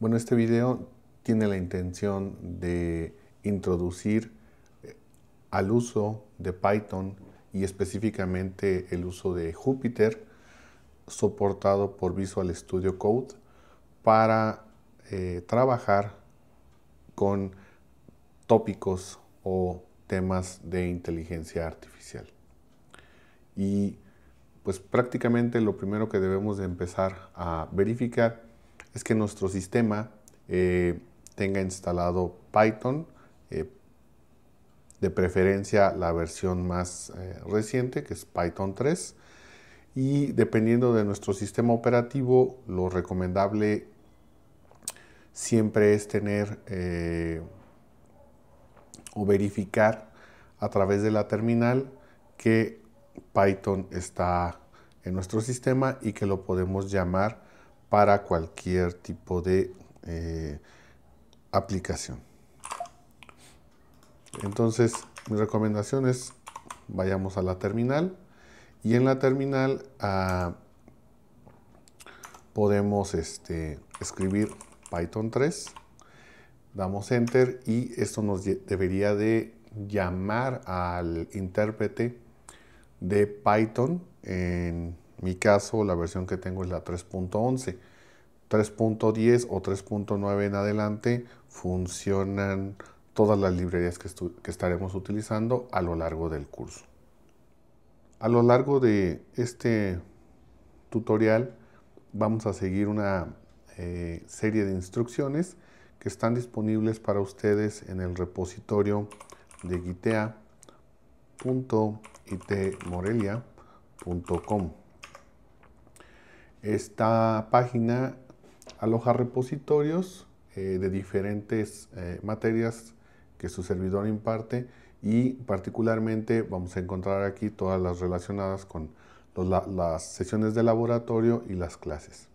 Bueno, este video tiene la intención de introducir eh, al uso de Python y específicamente el uso de Jupyter soportado por Visual Studio Code para eh, trabajar con tópicos o temas de inteligencia artificial. Y pues prácticamente lo primero que debemos de empezar a verificar es que nuestro sistema eh, tenga instalado Python, eh, de preferencia la versión más eh, reciente, que es Python 3. Y dependiendo de nuestro sistema operativo, lo recomendable siempre es tener o verificar a través de la terminal que Python está en nuestro sistema y que lo podemos llamar para cualquier tipo de eh, aplicación. Entonces, mi recomendación es vayamos a la terminal y en la terminal ah, podemos este, escribir Python 3, damos Enter y esto nos debería de llamar al intérprete de Python. En mi caso, la versión que tengo es la 3.11. 3.10 o 3.9 en adelante funcionan todas las librerías que, estaremos utilizando a lo largo del curso. A lo largo de este tutorial vamos a seguir una eh, serie de instrucciones que están disponibles para ustedes en el repositorio de gitea.itmorelia.com. Esta página aloja repositorios eh, de diferentes eh, materias que su servidor imparte y particularmente vamos a encontrar aquí todas las relacionadas con las sesiones de laboratorio y las clases.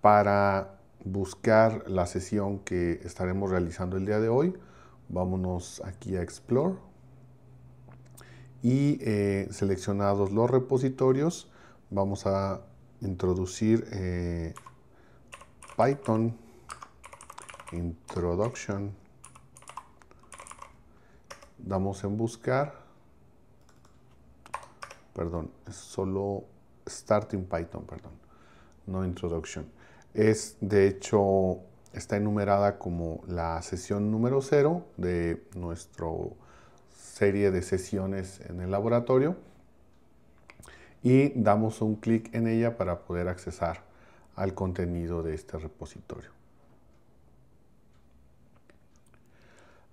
Para buscar la sesión que estaremos realizando el día de hoy, vámonos aquí a Explore y eh, seleccionados los repositorios vamos a introducir Python Introduction. Damos en buscar. Perdón, es solo Starting Python, perdón. No Introduction. Es de hecho, está enumerada como la sesión número 0 de nuestra serie de sesiones en el laboratorio. Y damos un clic en ella para poder accesar al contenido de este repositorio.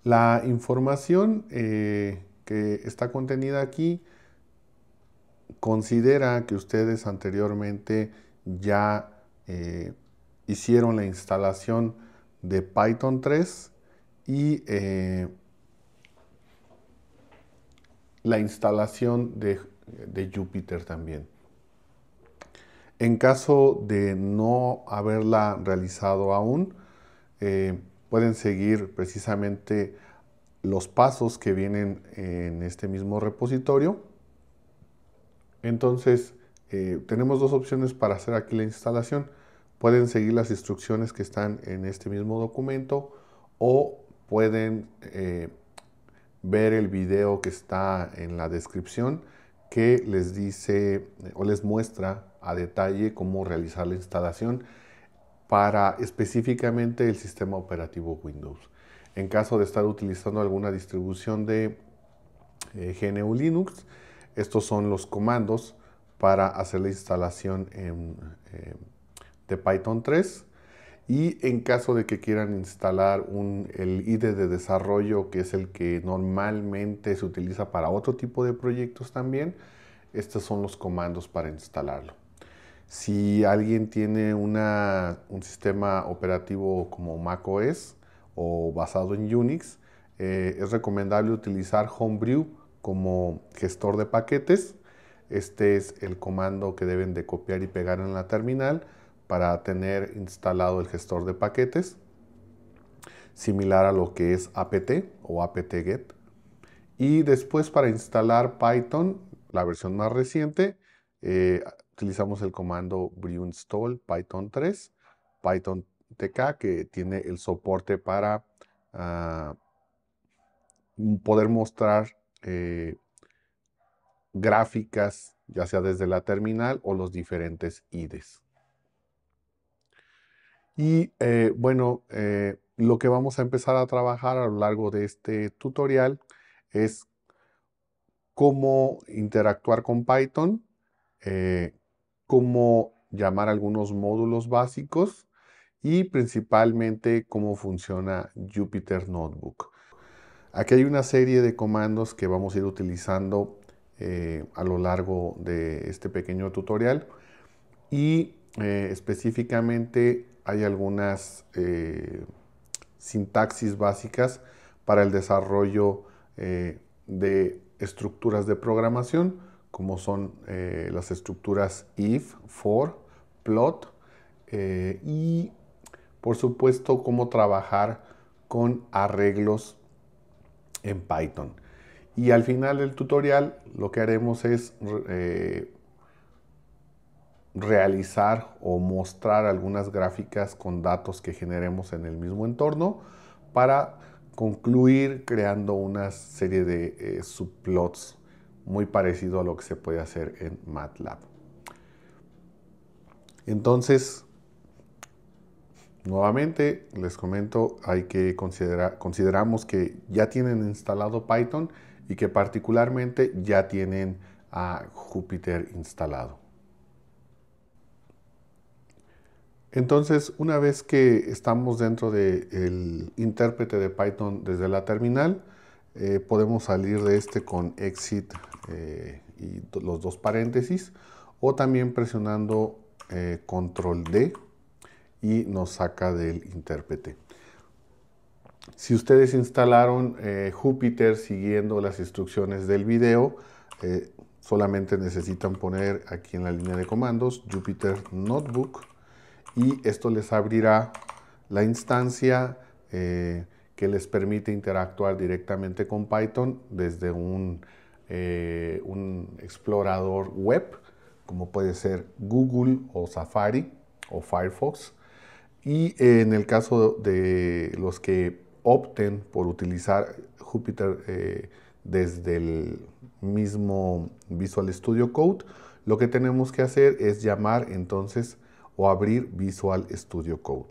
La información eh, que está contenida aquí considera que ustedes anteriormente ya eh, hicieron la instalación de Python 3 y eh, la instalación de, de Jupyter también. En caso de no haberla realizado aún, eh, pueden seguir precisamente los pasos que vienen en este mismo repositorio. Entonces, eh, tenemos dos opciones para hacer aquí la instalación. Pueden seguir las instrucciones que están en este mismo documento o pueden eh, ver el video que está en la descripción que les dice o les muestra a detalle cómo realizar la instalación para específicamente el sistema operativo Windows. En caso de estar utilizando alguna distribución de eh, GNU Linux, estos son los comandos para hacer la instalación eh, de Python 3. Y en caso de que quieran instalar el IDE de desarrollo, que es el que normalmente se utiliza para otro tipo de proyectos también, estos son los comandos para instalarlo. Si alguien tiene un sistema operativo como macOS o basado en Unix, eh, es recomendable utilizar Homebrew como gestor de paquetes. Este es el comando que deben de copiar y pegar en la terminal para tener instalado el gestor de paquetes, similar a lo que es apt o apt-get. Y después para instalar Python, la versión más reciente, eh, utilizamos el comando install python 3, python tk, que tiene el soporte para ah, poder mostrar eh, gráficas, ya sea desde la terminal o los diferentes IDEs. Y eh, bueno, eh, lo que vamos a empezar a trabajar a lo largo de este tutorial es cómo interactuar con Python, cómo llamar algunos módulos básicos y principalmente cómo funciona Jupyter Notebook. Aquí hay una serie de comandos que vamos a ir utilizando eh, a lo largo de este pequeño tutorial y eh, específicamente hay algunas eh, sintaxis básicas para el desarrollo de estructuras de programación como son eh, las estructuras if, for, plot eh, y por supuesto cómo trabajar con arreglos en Python. Y al final del tutorial lo que haremos es eh, realizar o mostrar algunas gráficas con datos que generemos en el mismo entorno para concluir creando una serie de subplots muy parecido a lo que se puede hacer en MATLAB. Entonces, nuevamente les comento, hay que considerar, consideramos que ya tienen instalado Python y que particularmente ya tienen a Jupyter instalado. Entonces, una vez que estamos dentro del intérprete de Python desde la terminal, eh, podemos salir de este con exit eh, y los dos paréntesis o también presionando eh, control D y nos saca del intérprete. Si ustedes instalaron eh, Jupyter siguiendo las instrucciones del video, solamente necesitan poner aquí en la línea de comandos Jupyter Notebook y esto les abrirá la instancia que les permite interactuar directamente con Python desde un eh, un explorador web, como puede ser Google o Safari o Firefox. Y eh, en el caso de los que opten por utilizar Jupyter eh, desde el mismo Visual Studio Code, lo que tenemos que hacer es llamar entonces o abrir Visual Studio Code.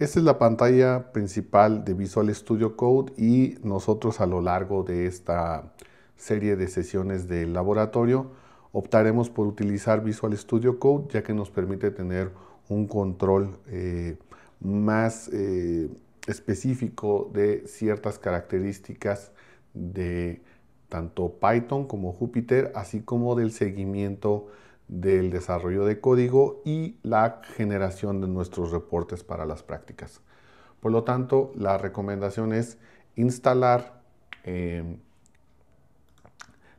Esta es la pantalla principal de Visual Studio Code y nosotros a lo largo de esta serie de sesiones del laboratorio optaremos por utilizar Visual Studio Code ya que nos permite tener un control eh, más eh, específico de ciertas características de tanto Python como Jupyter, así como del seguimiento del desarrollo de código y la generación de nuestros reportes para las prácticas. Por lo tanto, la recomendación es instalar em,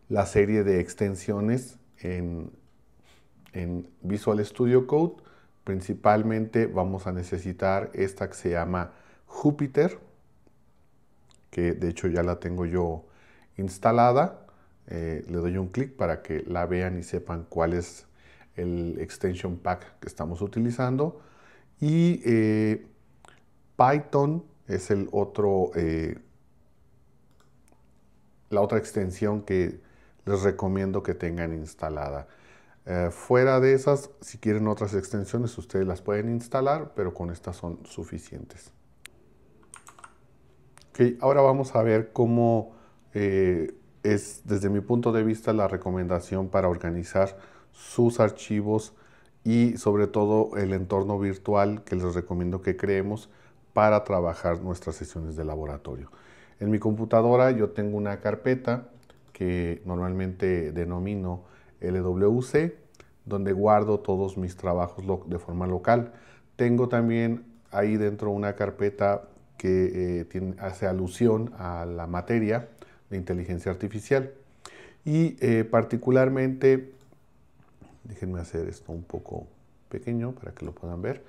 la serie de extensiones en, en Visual Studio Code. Principalmente vamos a necesitar esta que se llama Jupyter, que de hecho ya la tengo yo instalada. Eh, le doy un clic para que la vean y sepan cuál es el extension pack que estamos utilizando. Y eh, Python es el otro, eh, la otra extensión que les recomiendo que tengan instalada. fuera de esas, si quieren otras extensiones, ustedes las pueden instalar, pero con estas son suficientes. Ok, ahora vamos a ver cómo es, desde mi punto de vista, la recomendación para organizar sus archivos y sobre todo el entorno virtual que les recomiendo que creemos para trabajar nuestras sesiones de laboratorio. En mi computadora yo tengo una carpeta que normalmente denomino LWC, donde guardo todos mis trabajos de forma local. Tengo también ahí dentro una carpeta que eh, hace alusión a la materia de inteligencia artificial. Y eh, particularmente, déjenme hacer esto un poco pequeño para que lo puedan ver.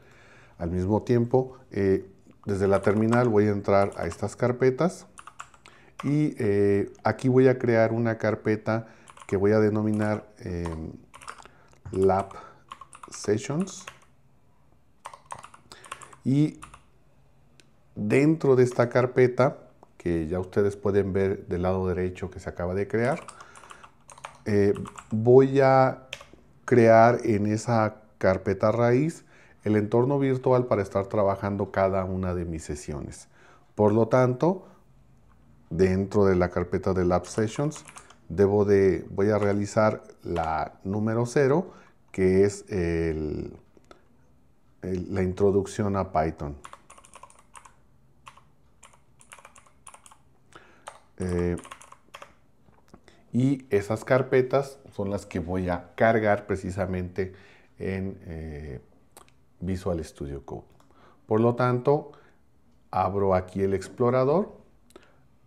Al mismo tiempo, eh, desde la terminal voy a entrar a estas carpetas y eh, aquí voy a crear una carpeta que voy a denominar em, Lab Sessions. Y dentro de esta carpeta que ya ustedes pueden ver del lado derecho que se acaba de crear. Eh, voy a crear en esa carpeta raíz el entorno virtual para estar trabajando cada una de mis sesiones. Por lo tanto, dentro de la carpeta de Lab Sessions, debo de, voy a realizar la número 0, que es la introducción a Python. Eh, y esas carpetas son las que voy a cargar precisamente en eh, Visual Studio Code. Por lo tanto, abro aquí el explorador,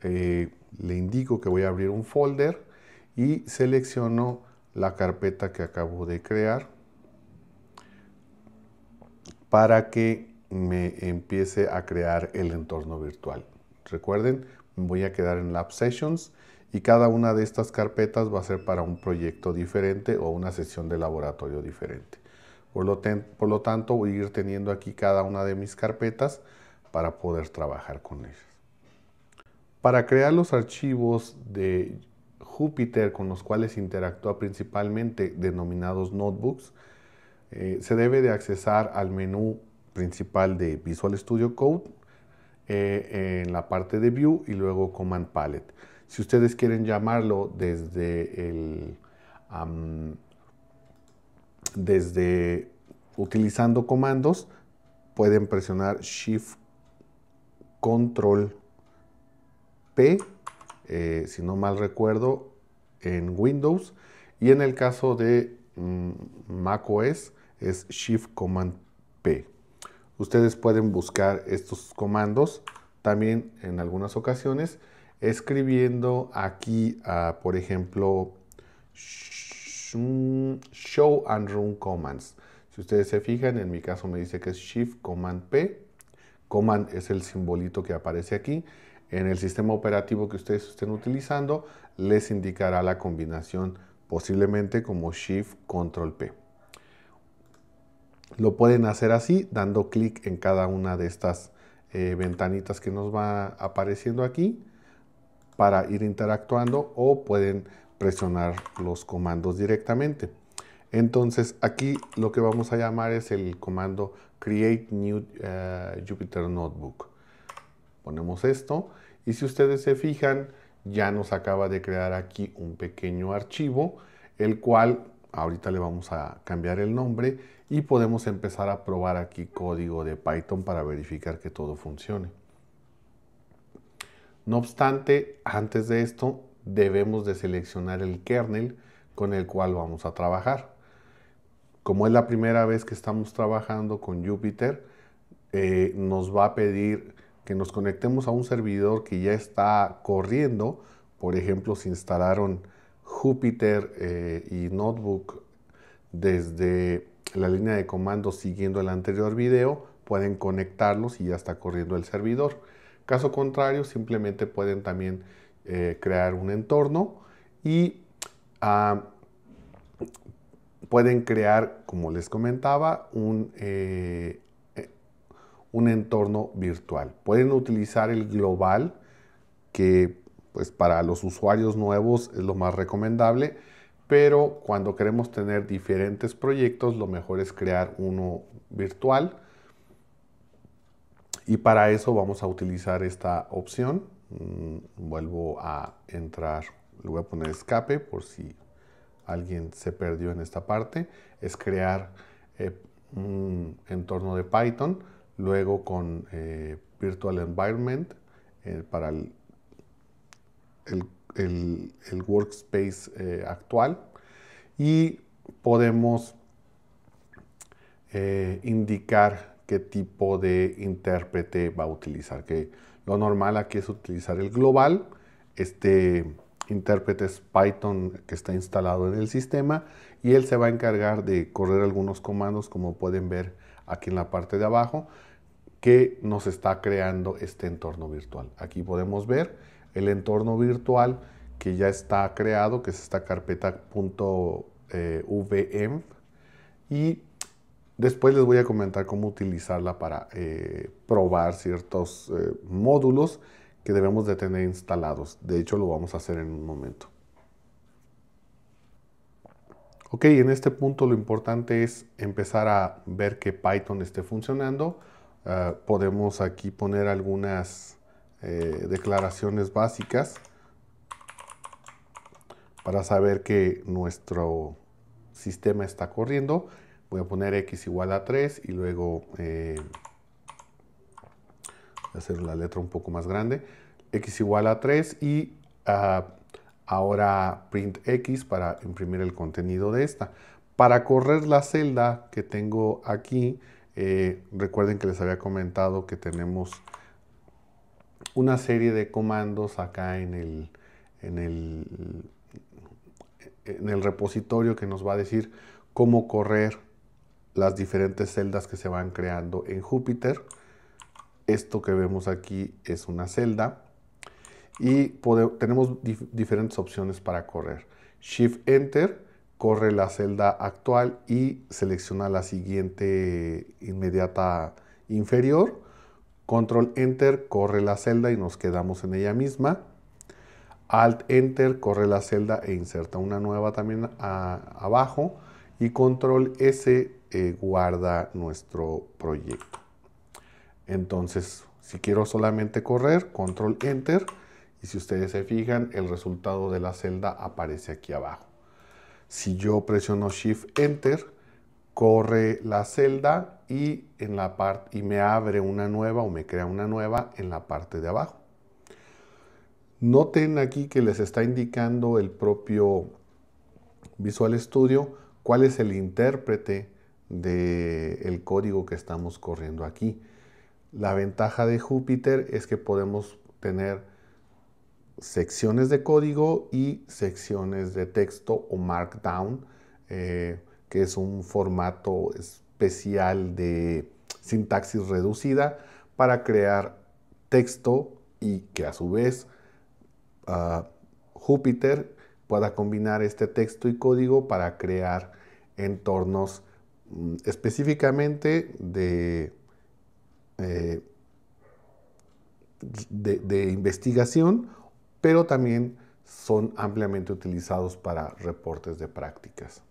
eh, le indico que voy a abrir un folder y selecciono la carpeta que acabo de crear para que me empiece a crear el entorno virtual. Recuerden, voy a quedar en Lab Sessions y cada una de estas carpetas va a ser para un proyecto diferente o una sesión de laboratorio diferente. Por lo, por lo tanto, voy a ir teniendo aquí cada una de mis carpetas para poder trabajar con ellas. Para crear los archivos de Jupyter con los cuales interactúa principalmente denominados notebooks, eh, se debe de accesar al menú principal de Visual Studio Code eh, en la parte de View y luego Command Palette. Si ustedes quieren llamarlo desde el... desde utilizando comandos, pueden presionar Shift Control P, eh, si no mal recuerdo, en Windows. Y en el caso de mm, macOS es Shift Command P. Ustedes pueden buscar estos comandos también en algunas ocasiones escribiendo aquí, por ejemplo, show and run commands. Si ustedes se fijan, en mi caso me dice que es Shift Command P. Command es el simbolito que aparece aquí. En el sistema operativo que ustedes estén utilizando, les indicará la combinación posiblemente como Shift Control P. Lo pueden hacer así, dando clic en cada una de estas eh, ventanitas que nos va apareciendo aquí para ir interactuando o pueden presionar los comandos directamente. Entonces aquí lo que vamos a llamar es el comando create new eh, Jupyter Notebook. Ponemos esto y si ustedes se fijan ya nos acaba de crear aquí un pequeño archivo el cual ahorita le vamos a cambiar el nombre y podemos empezar a probar aquí código de Python para verificar que todo funcione. No obstante, antes de esto debemos de seleccionar el kernel con el cual vamos a trabajar. Como es la primera vez que estamos trabajando con Jupyter, eh, nos va a pedir que nos conectemos a un servidor que ya está corriendo. Por ejemplo, se instalaron Jupyter eh, y Notebook desde la línea de comando siguiendo el anterior video, pueden conectarlos y ya está corriendo el servidor. Caso contrario, simplemente pueden también eh, crear un entorno y ah, pueden crear, como les comentaba, un, eh, eh, un entorno virtual. Pueden utilizar el global, que pues para los usuarios nuevos es lo más recomendable pero cuando queremos tener diferentes proyectos, lo mejor es crear uno virtual. Y para eso vamos a utilizar esta opción. Mm, vuelvo a entrar, le voy a poner escape por si alguien se perdió en esta parte. Es crear eh, un entorno de Python, luego con eh, Virtual Environment eh, para el, el el, workspace eh, actual y podemos eh, indicar qué tipo de intérprete va a utilizar. Que lo normal aquí es utilizar el global. Este intérprete es Python que está instalado en el sistema y él se va a encargar de correr algunos comandos como pueden ver aquí en la parte de abajo que nos está creando este entorno virtual. Aquí podemos ver el entorno virtual que ya está creado, que es esta carpeta eh, .vm y después les voy a comentar cómo utilizarla para eh, probar ciertos eh, módulos que debemos de tener instalados. De hecho, lo vamos a hacer en un momento. Ok, en este punto lo importante es empezar a ver que Python esté funcionando. Ah, podemos aquí poner algunas eh, declaraciones básicas para saber que nuestro sistema está corriendo. Voy a poner x igual a 3 y luego eh, hacer la letra un poco más grande. x igual a 3 y ah, ahora print x para imprimir el contenido de esta. Para correr la celda que tengo aquí, eh, recuerden que les había comentado que tenemos una serie de comandos acá en el, en el repositorio que nos va a decir cómo correr las diferentes celdas que se van creando en Júpiter. Esto que vemos aquí es una celda y tenemos diferentes opciones para correr. Shift Enter corre la celda actual y selecciona la siguiente inmediata inferior Control Enter corre la celda y nos quedamos en ella misma. Alt Enter corre la celda e inserta una nueva también abajo. Y Control S eh, guarda nuestro proyecto. Entonces, si quiero solamente correr, Control Enter. Y si ustedes se fijan, el resultado de la celda aparece aquí abajo. Si yo presiono Shift Enter, corre la celda y, en la y me abre una nueva o me crea una nueva en la parte de abajo. Noten aquí que les está indicando el propio Visual Studio cuál es el intérprete del el código que estamos corriendo aquí. La ventaja de Jupyter es que podemos tener secciones de código y secciones de texto o markdown. Eh, que es un formato especial de sintaxis reducida para crear texto y que a su vez ah, Júpiter pueda combinar este texto y código para crear entornos mm, específicamente eh, de, de investigación, pero también son ampliamente utilizados para reportes de prácticas.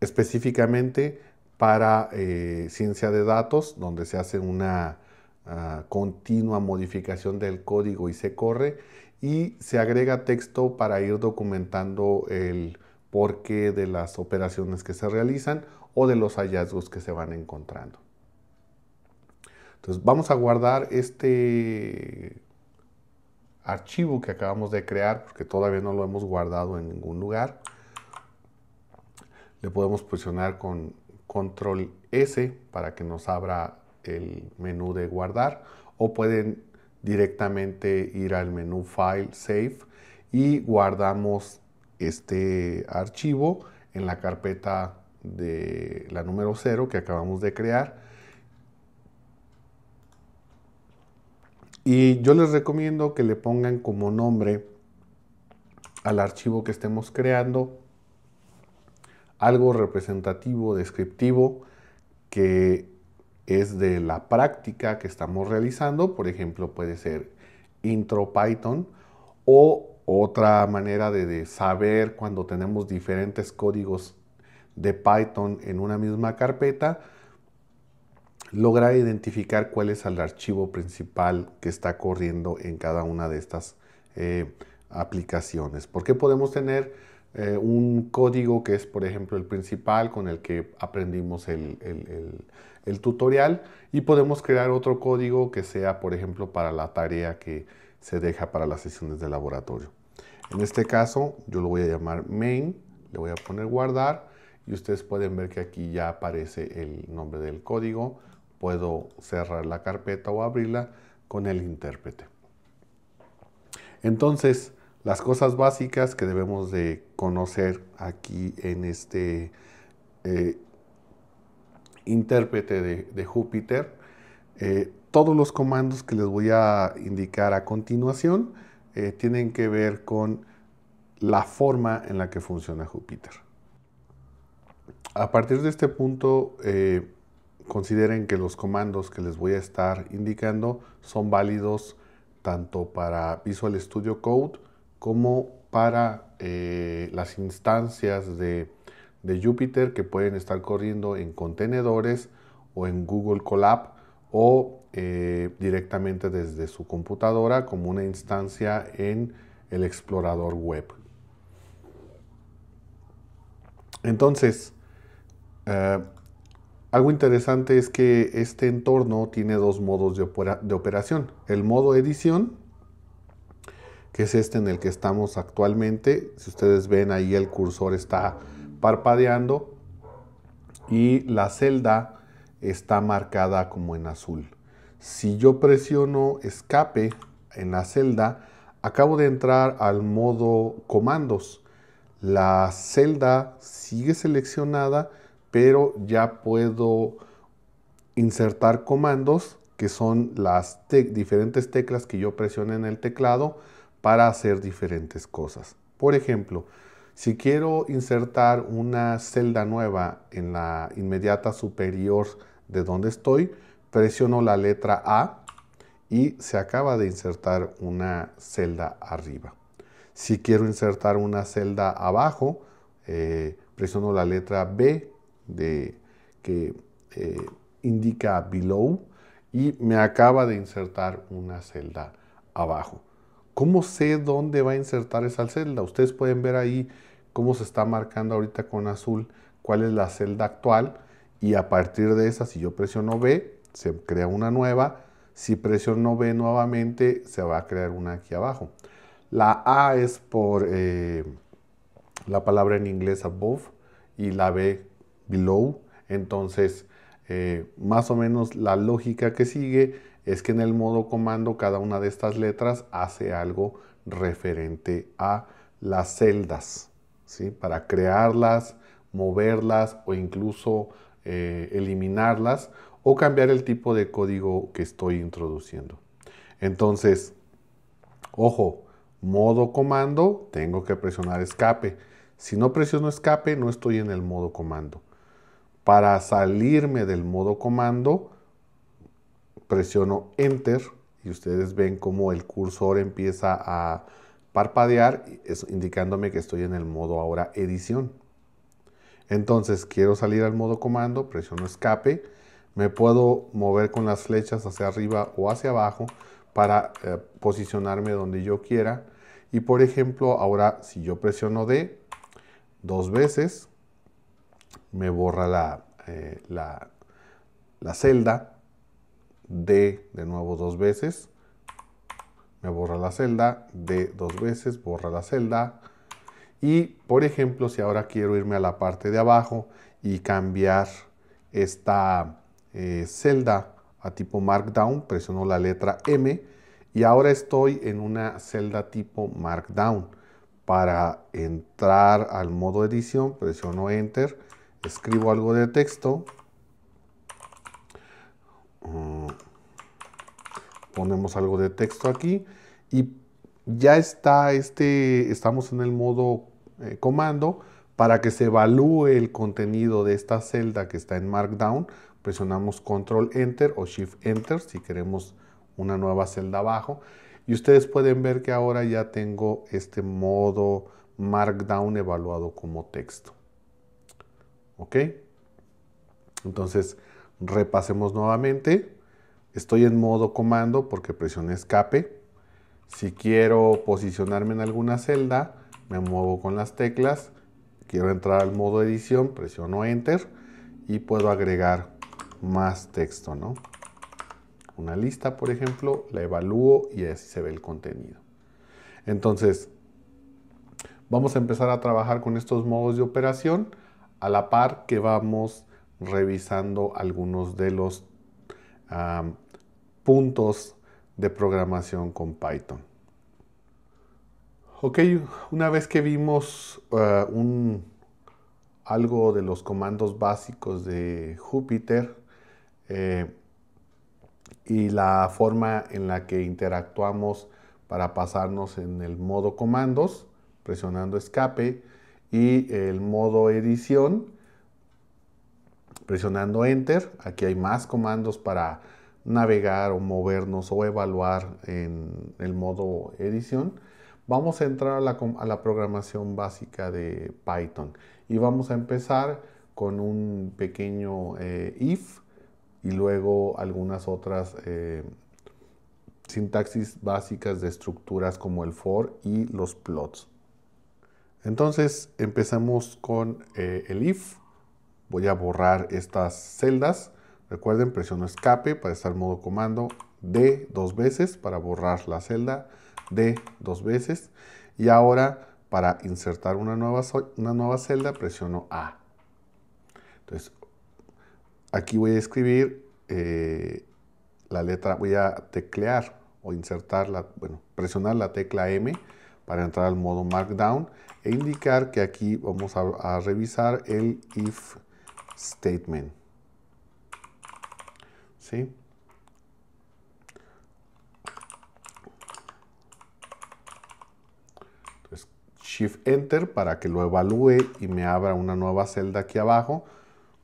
específicamente para eh, ciencia de datos, donde se hace una ah, continua modificación del código y se corre, y se agrega texto para ir documentando el porqué de las operaciones que se realizan o de los hallazgos que se van encontrando. Entonces vamos a guardar este archivo que acabamos de crear porque todavía no lo hemos guardado en ningún lugar. Le podemos presionar con control S para que nos abra el menú de guardar o pueden directamente ir al menú File, Save y guardamos este archivo en la carpeta de la número 0 que acabamos de crear. Y yo les recomiendo que le pongan como nombre al archivo que estemos creando algo representativo, descriptivo, que es de la práctica que estamos realizando. Por ejemplo, puede ser intro Python o otra manera de, saber cuando tenemos diferentes códigos de Python en una misma carpeta, lograr identificar cuál es el archivo principal que está corriendo en cada una de estas eh, aplicaciones. aplicaciones. qué podemos tener eh, un código que es, por ejemplo, el principal con el que aprendimos el, el, tutorial y podemos crear otro código que sea, por ejemplo, para la tarea que se deja para las sesiones de laboratorio. En este caso, yo lo voy a llamar main, le voy a poner guardar y ustedes pueden ver que aquí ya aparece el nombre del código. Puedo cerrar la carpeta o abrirla con el intérprete. Entonces, las cosas básicas que debemos de conocer aquí en este eh, intérprete de, Júpiter. Eh, todos los comandos que les voy a indicar a continuación eh, tienen que ver con la forma en la que funciona Júpiter. A partir de este punto, consideren que los comandos que les voy a estar indicando son válidos tanto para Visual Studio Code como para eh, las instancias de, Jupyter que pueden estar corriendo en contenedores o en Google Colab o eh, directamente desde su computadora como una instancia en el explorador web. Entonces, eh, algo interesante es que este entorno tiene dos modos de operación. El modo edición, que es este en el que estamos actualmente. Si ustedes ven ahí el cursor está parpadeando y la celda está marcada como en azul. Si yo presiono escape en la celda, acabo de entrar al modo comandos. La celda sigue seleccionada, pero ya puedo insertar comandos que son las diferentes teclas que yo presiono en el teclado para hacer diferentes cosas. Por ejemplo, si quiero insertar una celda nueva en la inmediata superior de donde estoy, presiono la letra A y se acaba de insertar una celda arriba. Si quiero insertar una celda abajo, eh, presiono la letra B de, que eh, indica below y me acaba de insertar una celda abajo. ¿Cómo sé dónde va a insertar esa celda? Ustedes pueden ver ahí cómo se está marcando ahorita con azul cuál es la celda actual y a partir de esa, si yo presiono B, se crea una nueva. Si presiono B nuevamente, se va a crear una aquí abajo. La A es por eh, la palabra en inglés above y la B below. Entonces, eh, más o menos la lógica que sigue es que en el modo comando cada una de estas letras hace algo referente a las celdas, ¿sí? para crearlas, moverlas o incluso eh, eliminarlas o cambiar el tipo de código que estoy introduciendo. Entonces, ojo, modo comando, tengo que presionar escape. Si no presiono escape, no estoy en el modo comando. Para salirme del modo comando, presiono Enter y ustedes ven como el cursor empieza a parpadear, indicándome que estoy en el modo ahora edición. Entonces quiero salir al modo comando, presiono escape, me puedo mover con las flechas hacia arriba o hacia abajo para eh, posicionarme donde yo quiera. Y por ejemplo, ahora si yo presiono D dos veces, me borra la, eh, la celda D de nuevo dos veces, me borra la celda, D dos veces, borra la celda. Y por ejemplo, si ahora quiero irme a la parte de abajo y cambiar esta eh, celda a tipo Markdown, presiono la letra M y ahora estoy en una celda tipo Markdown. Para entrar al modo edición, presiono Enter, escribo algo de texto ponemos algo de texto aquí y ya está este, estamos en el modo eh, comando para que se evalúe el contenido de esta celda que está en Markdown. Presionamos Control Enter o Shift Enter si queremos una nueva celda abajo. Y ustedes pueden ver que ahora ya tengo este modo Markdown evaluado como texto. ¿Ok? Entonces, repasemos nuevamente. Estoy en modo comando porque presioné escape. Si quiero posicionarme en alguna celda, me muevo con las teclas. Quiero entrar al modo edición, presiono enter y puedo agregar más texto, ¿no? Una lista, por ejemplo, la evalúo y así se ve el contenido. Entonces, vamos a empezar a trabajar con estos modos de operación a la par que vamos revisando algunos de los puntos de programación con Python. Ok, una vez que vimos eh, un, algo de los comandos básicos de Jupyter... Eh, y la forma en la que interactuamos para pasarnos en el modo comandos, presionando escape, y el modo edición, presionando enter. Aquí hay más comandos para navegar o movernos o evaluar en el modo edición, vamos a entrar a la, programación básica de Python y vamos a empezar con un pequeño eh, if y luego algunas otras eh, sintaxis básicas de estructuras como el for y los plots. Entonces empezamos con eh, el if. Voy a borrar estas celdas Recuerden, presiono escape para estar en modo comando, D dos veces para borrar la celda, D dos veces. Y ahora para insertar una nueva, una nueva celda presiono A. Entonces, aquí voy a escribir eh, la letra, voy a teclear o insertar, la, bueno, presionar la tecla M para entrar al modo Markdown e indicar que aquí vamos a revisar el if statement. Shift Enter para que lo evalúe y me abra una nueva celda aquí abajo.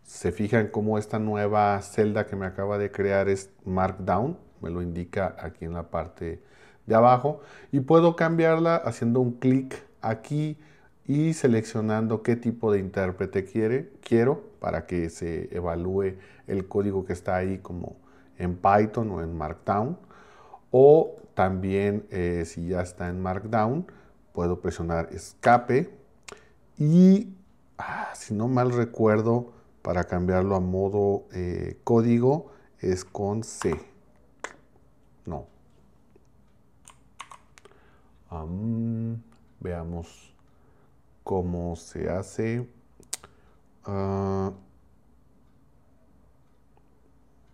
Se fijan cómo esta nueva celda que me acaba de crear es Markdown, me lo indica aquí en la parte de abajo y puedo cambiarla haciendo un clic aquí y seleccionando qué tipo de intérprete quiere, quiero para que se evalúe el código que está ahí como en Python o en Markdown. O también eh, si ya está en Markdown, puedo presionar escape y ah, si no mal recuerdo, para cambiarlo a modo eh, código es con C. No. veamos como se hace ah,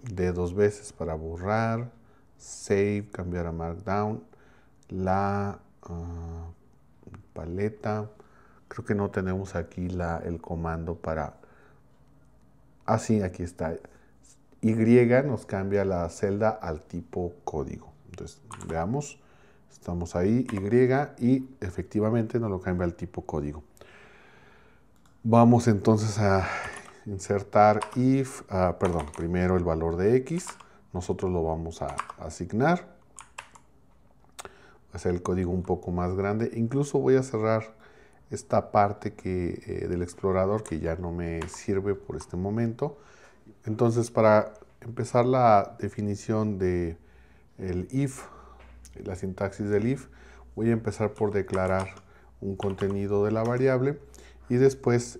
de dos veces para borrar, save, cambiar a markdown, la ah, paleta. Creo que no tenemos aquí el comando para... Ah, sí, aquí está. Y nos cambia la celda al tipo código. Entonces, veamos. Estamos ahí, Y, y efectivamente nos lo cambia el tipo código. Vamos entonces a insertar if, ah, perdón, primero el valor de x, nosotros lo vamos a asignar. Hacer el código un poco más grande. Incluso voy a cerrar esta parte que, eh, del explorador que ya no me sirve por este momento. Entonces, para empezar la definición de if la sintaxis del if, voy a empezar por declarar un contenido de la variable y después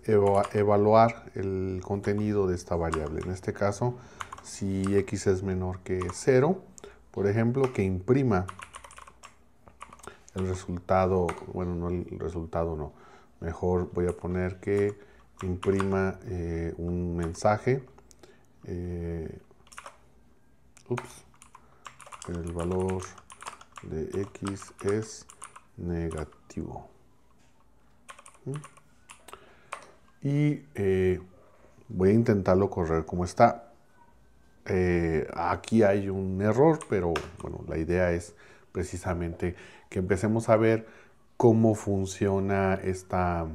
evaluar el contenido de esta variable. En este caso, si x es menor que 0, por ejemplo, que imprima el resultado, bueno, no el resultado, no. Mejor voy a poner que imprima eh, un mensaje. Eh, ups, el valor de x es negativo. ¿Mm? Y eh, voy a intentarlo correr como está. Eh, aquí hay un error, pero bueno, la idea es precisamente que empecemos a ver cómo funciona esta,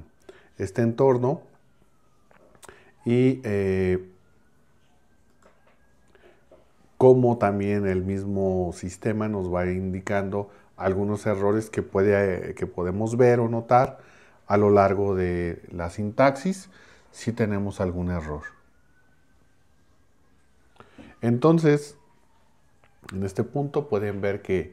este entorno y eh, como también el mismo sistema nos va indicando algunos errores eh, que, podemos ver o notar a lo largo de la sintaxis si tenemos algún error. Entonces, en este punto pueden ver que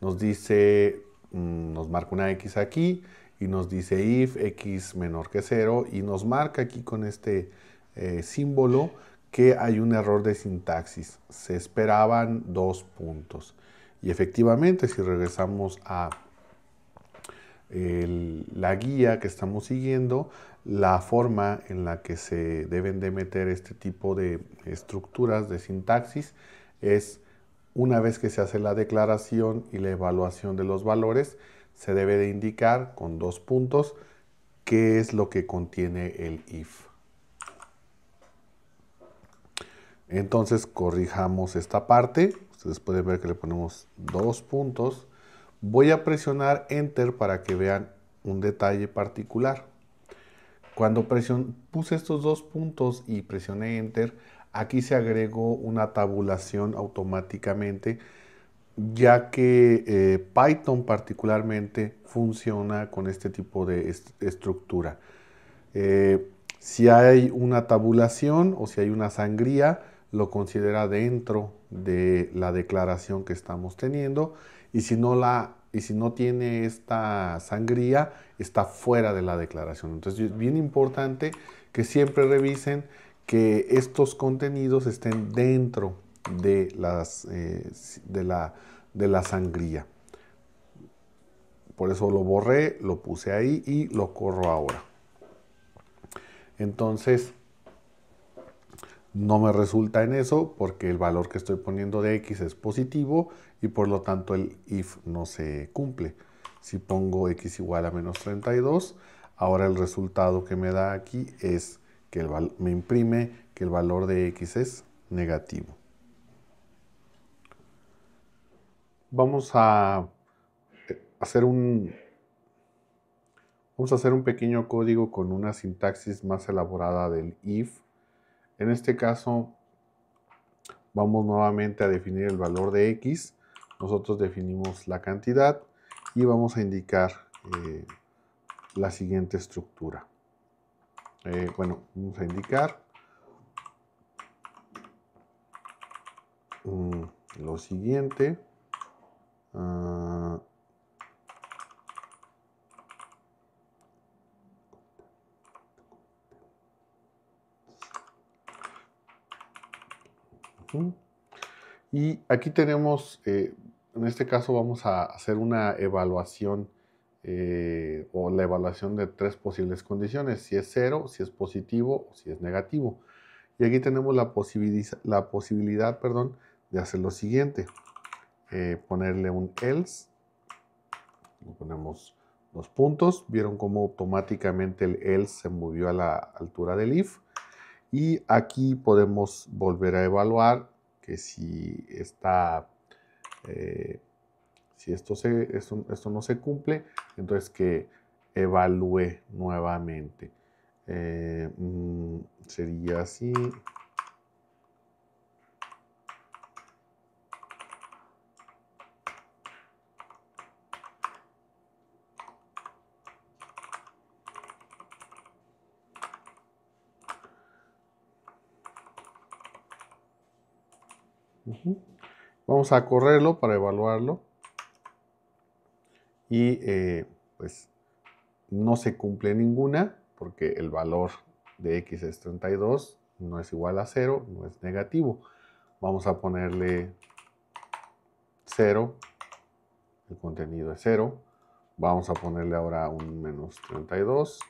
nos dice, mm, nos marca una X aquí y nos dice if X menor que 0 y nos marca aquí con este eh, símbolo que hay un error de sintaxis. Se esperaban dos puntos. Y efectivamente, si regresamos a la guía que estamos siguiendo, la forma en la que se deben de meter este tipo de estructuras de sintaxis es una vez que se hace la declaración y la evaluación de los valores, se debe de indicar con dos puntos qué es lo que contiene el if. Entonces corrijamos esta parte. Ustedes pueden ver que le ponemos dos puntos. Voy a presionar Enter para que vean un detalle particular. Cuando presion puse estos dos puntos y presioné Enter, aquí se agregó una tabulación automáticamente, ya que eh, Python particularmente funciona con este tipo de estructura. Eh, si hay una tabulación o si hay una sangría, lo considera dentro de la declaración que estamos teniendo y si no la y si no tiene esta sangría está fuera de la declaración. Entonces es bien importante que siempre revisen que estos contenidos estén dentro de, las, eh, de, la, de la sangría. Por eso lo borré, lo puse ahí y lo corro ahora. Entonces, no me resulta en eso porque el valor que estoy poniendo de x es positivo y por lo tanto el if no se cumple. Si pongo x igual a menos 32, ahora el resultado que me da aquí es que me imprime que el valor de x es negativo. Vamos a hacer un, vamos a hacer un pequeño código con una sintaxis más elaborada del if en este caso, vamos nuevamente a definir el valor de x. Nosotros definimos la cantidad y vamos a indicar eh, la siguiente estructura. Eh, bueno, vamos a indicar mm, lo siguiente. Ah, Y aquí tenemos, eh, en este caso vamos a hacer una evaluación eh, o la evaluación de tres posibles condiciones, si es cero, si es positivo o si es negativo. Y aquí tenemos la, posibilidad, la posibilidad perdón, de hacer lo siguiente, eh, ponerle un else, ponemos los puntos, vieron cómo automáticamente el else se movió a la altura del if y aquí podemos volver a evaluar que si, está, eh, si esto, se, esto, no se cumple, entonces que evalúe nuevamente. Eh, mm, sería así. Vamos a correrlo para evaluarlo. Y eh, pues no se cumple ninguna porque el valor de x es 32, no es igual a 0, no es negativo. Vamos a ponerle 0, el contenido es 0. Vamos a ponerle ahora un menos 32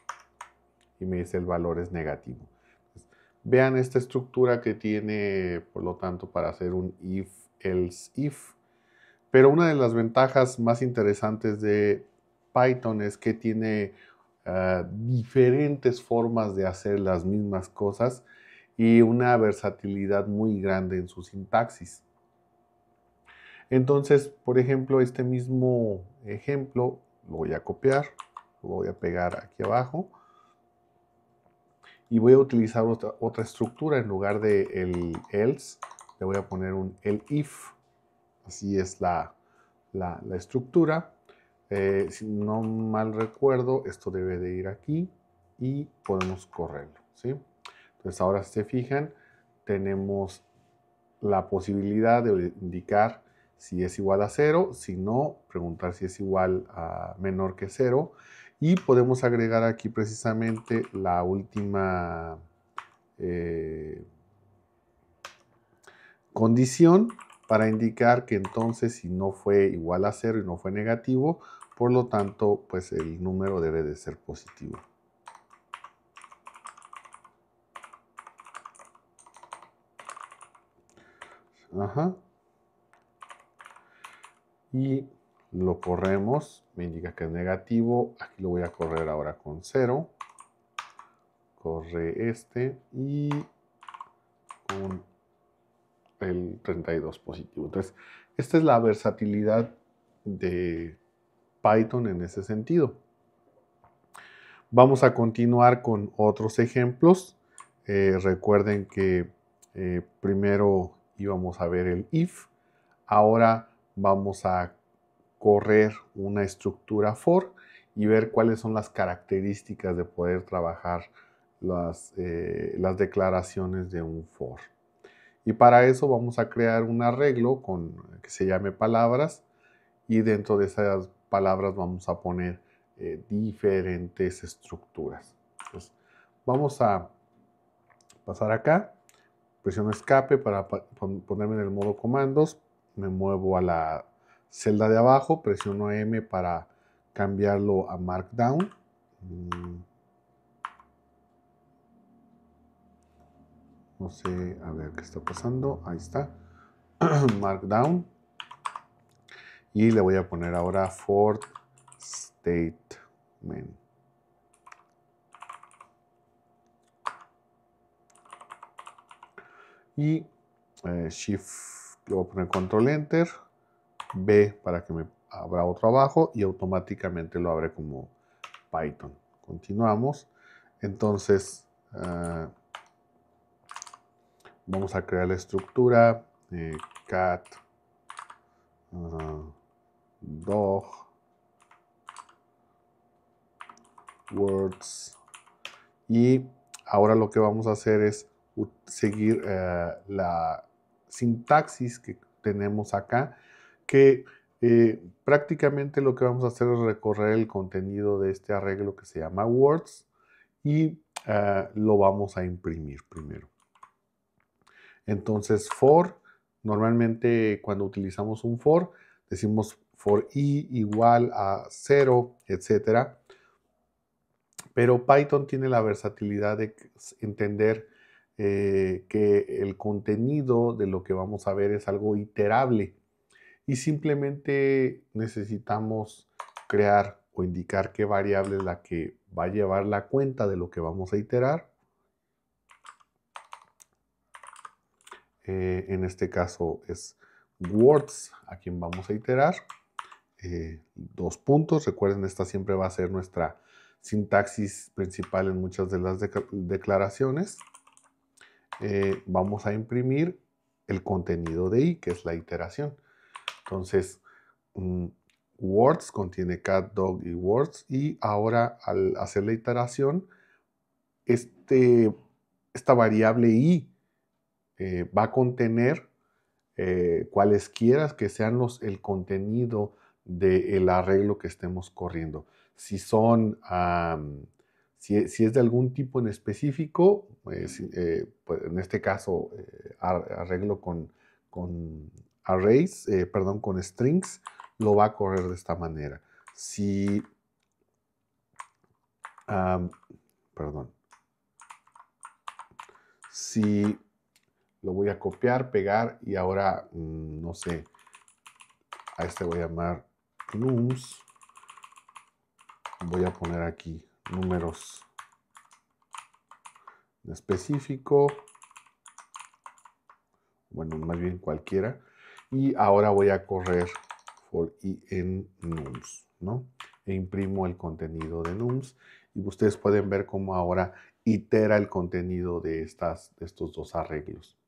y me dice el valor es negativo. Vean esta estructura que tiene, por lo tanto, para hacer un if else if. Pero una de las ventajas más interesantes de Python es que tiene ah, diferentes formas de hacer las mismas cosas y una versatilidad muy grande en su sintaxis. Entonces, por ejemplo, este mismo ejemplo lo voy a copiar, lo voy a pegar aquí abajo y voy a utilizar otra, otra estructura en lugar de el else le voy a poner un el if. Así es la, la, estructura. Eh, si no mal recuerdo, esto debe de ir aquí y podemos correrlo. ¿sí? Entonces ahora si se fijan, tenemos la posibilidad de indicar si es igual a 0, si no, preguntar si es igual a menor que cero Y podemos agregar aquí precisamente la última eh, Condición para indicar que entonces si no fue igual a cero y no fue negativo, por lo tanto, pues el número debe de ser positivo. Ajá. Y lo corremos, me indica que es negativo, aquí lo voy a correr ahora con 0, corre este y con el 32 positivo. Entonces, esta es la versatilidad de Python en ese sentido. Vamos a continuar con otros ejemplos. Eh, recuerden que eh, primero íbamos a ver el if. Ahora vamos a correr una estructura for y ver cuáles son las características de poder trabajar las, eh, las declaraciones de un for. Y para eso vamos a crear un arreglo con, que se llame palabras y dentro de esas palabras vamos a poner eh, diferentes estructuras. vamos a pasar acá, presiono escape para ponerme en el modo comandos, me muevo a la celda de abajo, presiono M para cambiarlo a Markdown. Mm. No sé, a ver qué está pasando. Ahí está. Markdown. Y le voy a poner ahora for statement. Y eh, Shift, le voy a poner control enter. B para que me abra otro abajo y automáticamente lo abre como Python. Continuamos. Entonces, eh, Vamos a crear la estructura eh, cat ah, dog words y ahora lo que vamos a hacer es seguir eh, la sintaxis que tenemos acá que eh, prácticamente lo que vamos a hacer es recorrer el contenido de este arreglo que se llama words y ah, lo vamos a imprimir primero entonces, for, normalmente cuando utilizamos un for, decimos for i igual a 0, etc. Pero Python tiene la versatilidad de entender eh, que el contenido de lo que vamos a ver es algo iterable y simplemente necesitamos crear o indicar qué variable es la que va a llevar la cuenta de lo que vamos a iterar Eh, en este caso es words, a quien vamos a iterar. Eh, dos puntos, recuerden, esta siempre va a ser nuestra sintaxis principal en muchas de las declaraciones. Eh, vamos a imprimir el contenido de i, que es la iteración. Entonces, mm, words contiene cat, dog y words. Y ahora, al hacer la iteración, este, esta variable i eh, va a contener eh, quieras que sean los, el contenido del arreglo que estemos corriendo. Si son, si, es de algún tipo en específico, eh, eh, pues, en este caso arreglo con, arrays, perdón, con strings, lo va a correr de esta manera. Si, perdón, si lo voy a copiar, pegar y ahora, mm, no sé, a este voy a llamar nums. Voy a poner aquí números en específico. Bueno, más bien cualquiera. Y ahora voy a correr for i en nums, ¿no? E imprimo el contenido de nums. Y ustedes pueden ver cómo ahora itera el contenido de, estas, de estos dos arreglos.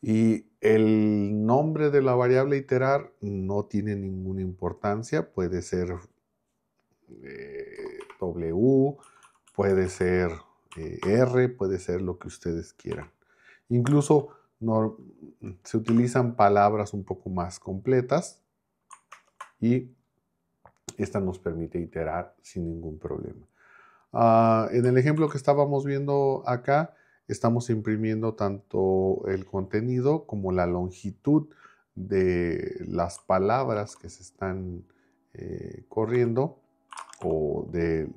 Y el nombre de la variable iterar no tiene ninguna importancia, puede ser eh, W, puede ser eh, R, puede ser lo que ustedes quieran. Incluso se utilizan palabras un poco más completas y esta nos permite iterar sin ningún problema. Ah, en el ejemplo que estábamos viendo acá, estamos imprimiendo tanto el contenido como la longitud de las palabras que se están eh, corriendo o de,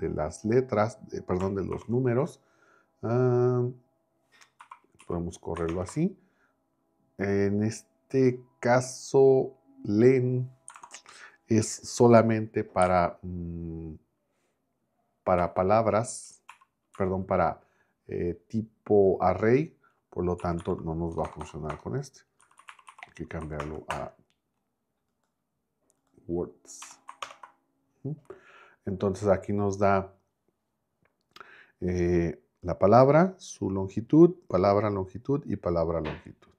las letras, perdón, de los números. Ah, podemos correrlo así. En este caso, len es solamente para, mm, para palabras, perdón, para eh, tipo array, por lo tanto no nos va a funcionar con este. Hay que cambiarlo a words. Entonces aquí nos da eh, la palabra, su longitud, palabra longitud y palabra longitud.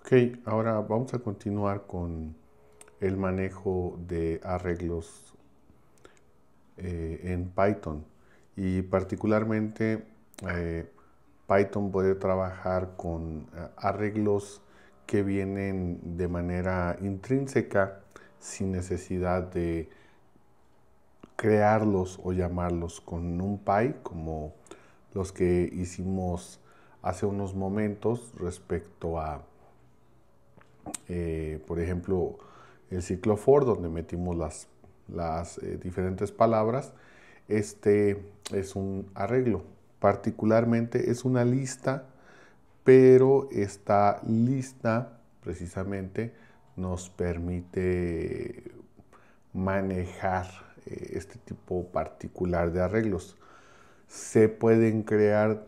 Ok, ahora vamos a continuar con el manejo de arreglos eh, en Python y particularmente eh, Python puede trabajar con eh, arreglos que vienen de manera intrínseca sin necesidad de crearlos o llamarlos con un como los que hicimos hace unos momentos respecto a por ejemplo el ciclo for donde metimos las las eh, diferentes palabras, este es un arreglo. Particularmente es una lista, pero esta lista precisamente nos permite manejar eh, este tipo particular de arreglos. Se pueden crear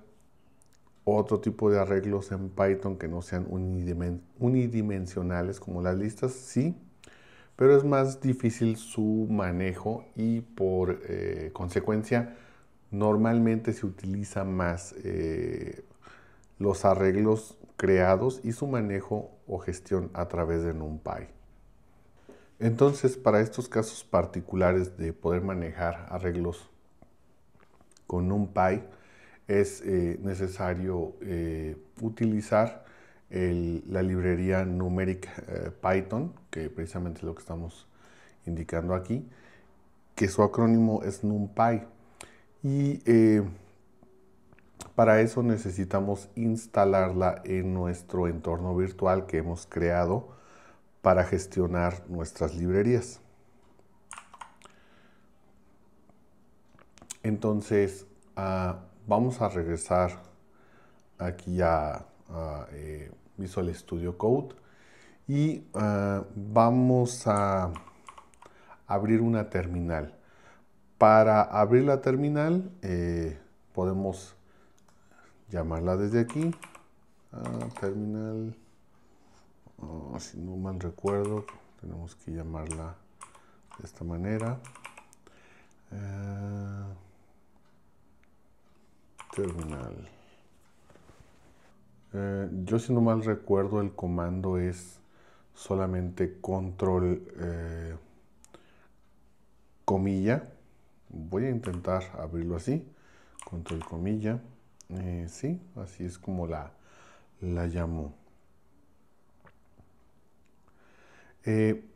otro tipo de arreglos en Python que no sean unidimensionales como las listas, sí, pero es más difícil su manejo y por eh, consecuencia normalmente se utiliza más eh, los arreglos creados y su manejo o gestión a través de NumPy. Entonces, para estos casos particulares de poder manejar arreglos con NumPy, es eh, necesario utilizar la librería Numeric eh, Python, que precisamente es lo que estamos indicando aquí, que su acrónimo es NumPy. Y eh, para eso necesitamos instalarla en nuestro entorno virtual que hemos creado para gestionar nuestras librerías. Entonces, ah, vamos a regresar aquí a, eh, Visual Studio Code. Y ah, vamos a abrir una terminal. Para abrir la terminal eh, podemos llamarla desde aquí. Ah, terminal, ah, si no mal recuerdo, tenemos que llamarla de esta manera. Eh, terminal. Eh, yo si no mal recuerdo el comando es solamente control eh, comilla. Voy a intentar abrirlo así. Control comilla. Eh, sí, así es como la, la llamo.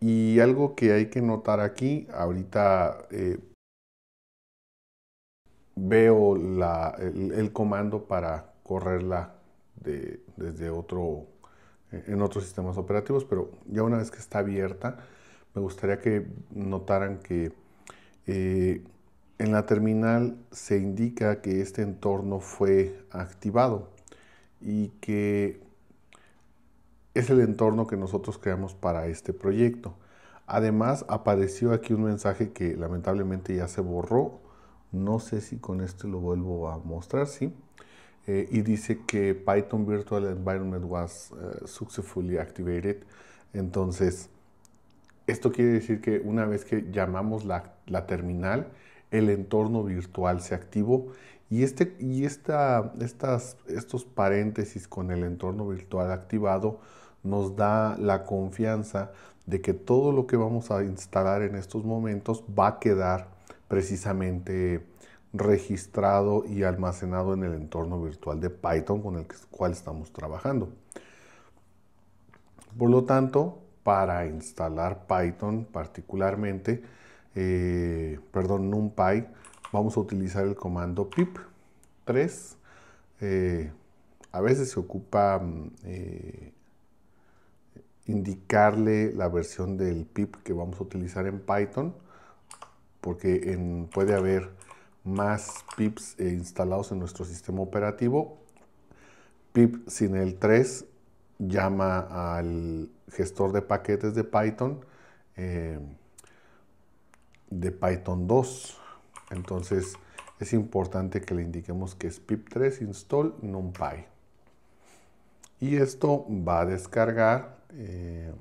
y algo que hay que notar aquí, ahorita veo el, el, comando para correr la desde otro, eh, en otros sistemas operativos, pero ya una vez que está abierta, me gustaría que notaran que eh, en la terminal se indica que este entorno fue activado y que es el entorno que nosotros creamos para este proyecto. Además, apareció aquí un mensaje que lamentablemente ya se borró. No sé si con este lo vuelvo a mostrar, sí. Eh, y dice que Python Virtual Environment was eh, successfully activated. Entonces, esto quiere decir que una vez que llamamos la, la terminal, el entorno virtual se activó y, este, y esta, estas, estos paréntesis con el entorno virtual activado nos da la confianza de que todo lo que vamos a instalar en estos momentos va a quedar precisamente registrado y almacenado en el entorno virtual de Python con el cual estamos trabajando. Por lo tanto, para instalar Python particularmente, eh, perdón, NumPy, vamos a utilizar el comando pip 3. Eh, a veces se ocupa mm, eh, indicarle la versión del pip que vamos a utilizar en Python, porque puede haber más pips eh, instalados en nuestro sistema operativo. Pip sin el 3 llama al gestor de paquetes de Python eh, de Python 2. Entonces es importante que le indiquemos que es pip3 install numpy. Y esto va a descargar eh,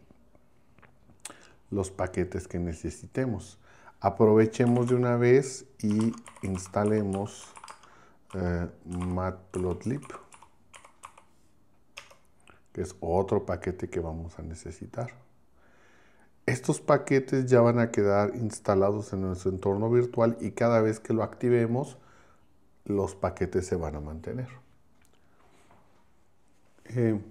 los paquetes que necesitemos aprovechemos de una vez y instalemos eh, matplotlib que es otro paquete que vamos a necesitar. Estos paquetes ya van a quedar instalados en nuestro entorno virtual y cada vez que lo activemos, los paquetes se van a mantener. Eh,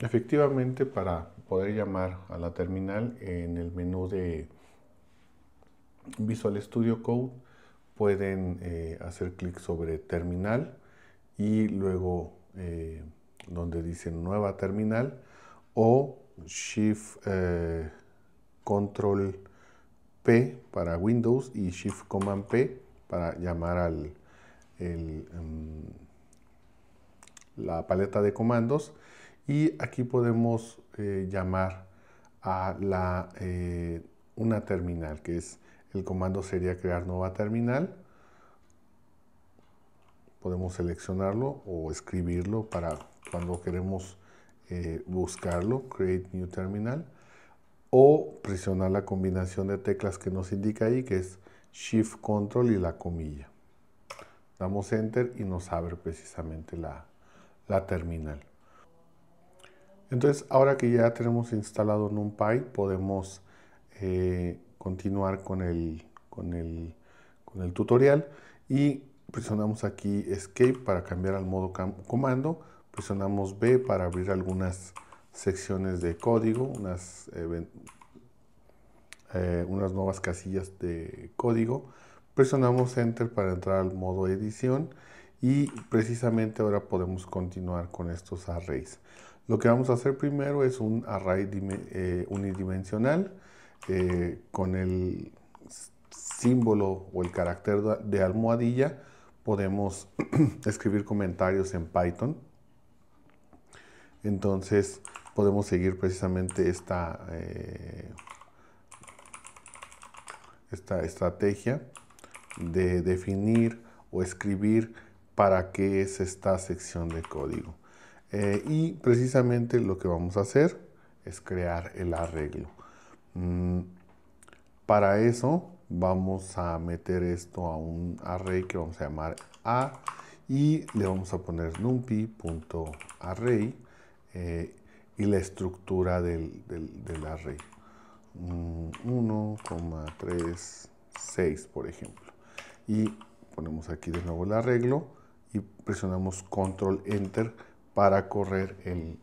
efectivamente, para poder llamar a la terminal en el menú de Visual Studio Code pueden eh, hacer clic sobre terminal y luego eh, donde dice nueva terminal o Shift eh, Control P para Windows y Shift Command P para llamar al mm, la paleta de comandos y aquí podemos llamar a la una terminal que es el comando sería crear nueva terminal. Podemos seleccionarlo o escribirlo para cuando queremos eh, buscarlo, create new terminal. O presionar la combinación de teclas que nos indica ahí, que es shift control y la comilla. Damos enter y nos abre precisamente la, terminal. Entonces, ahora que ya tenemos instalado NumPy, podemos eh, continuar con el, con el, con el tutorial y presionamos aquí Escape para cambiar al modo comando, presionamos B para abrir algunas secciones de código, unas, eh, unas nuevas casillas de código, presionamos Enter para entrar al modo edición y precisamente ahora podemos continuar con estos arrays. Lo que vamos a hacer primero es un array eh, unidimensional eh, con el símbolo o el carácter de almohadilla, podemos escribir comentarios en Python. Entonces podemos seguir precisamente esta, eh, esta estrategia de definir o escribir para qué es esta sección de código. Eh, y precisamente lo que vamos a hacer es crear el arreglo. Mm, para eso vamos a meter esto a un array que vamos a llamar a y le vamos a poner numpy.array array eh, y la estructura del, del, del array. 1,36 mm, por ejemplo. Y ponemos aquí de nuevo el arreglo y presionamos control enter para correr el,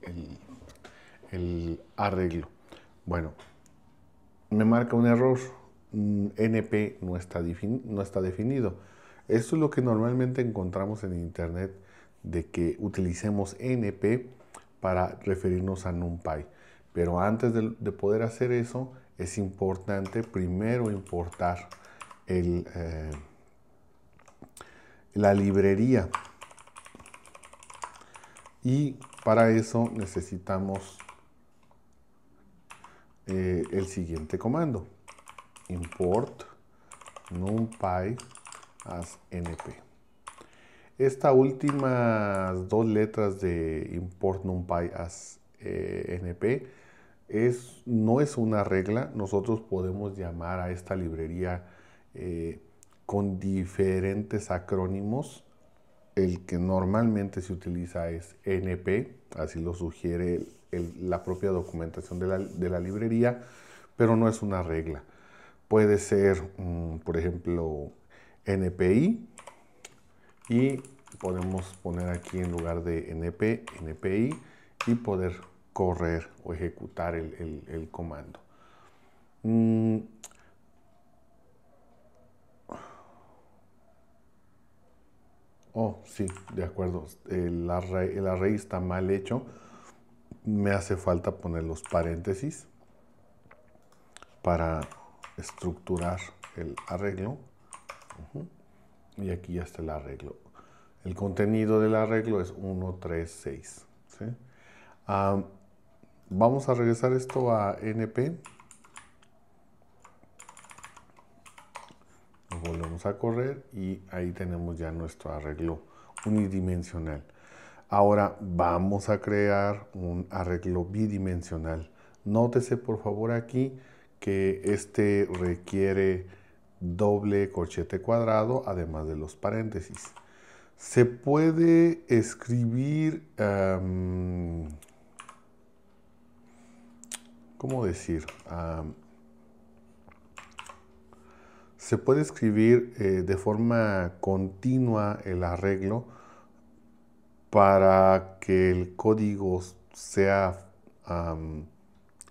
el arreglo. Bueno, me marca un error, NP no está, no está definido. Esto es lo que normalmente encontramos en Internet de que utilicemos NP para referirnos a NumPy. Pero antes de, poder hacer eso, es importante primero importar eh, la librería. Y para eso necesitamos eh, el siguiente comando. Import numpy as np. esta últimas dos letras de import numpy as eh, np es, no es una regla. Nosotros podemos llamar a esta librería eh, con diferentes acrónimos. El que normalmente se utiliza es np, así lo sugiere el la propia documentación de la, librería, pero no es una regla. Puede ser, mm, por ejemplo, NPI y podemos poner aquí en lugar de NP, NPI y poder correr o ejecutar el, comando. Mm. Oh, sí, de acuerdo. el array está mal hecho me hace falta poner los paréntesis para estructurar el arreglo. Y aquí ya está el arreglo. El contenido del arreglo es 1, 3, 6. vamos a regresar esto a NP. volvemos a correr y ahí tenemos ya nuestro arreglo unidimensional. Ahora vamos a crear un arreglo bidimensional. Nótese por favor aquí que este requiere doble corchete cuadrado además de los paréntesis. Se puede escribir, ¿cómo decir? se puede escribir eh, de forma continua el arreglo para que el código sea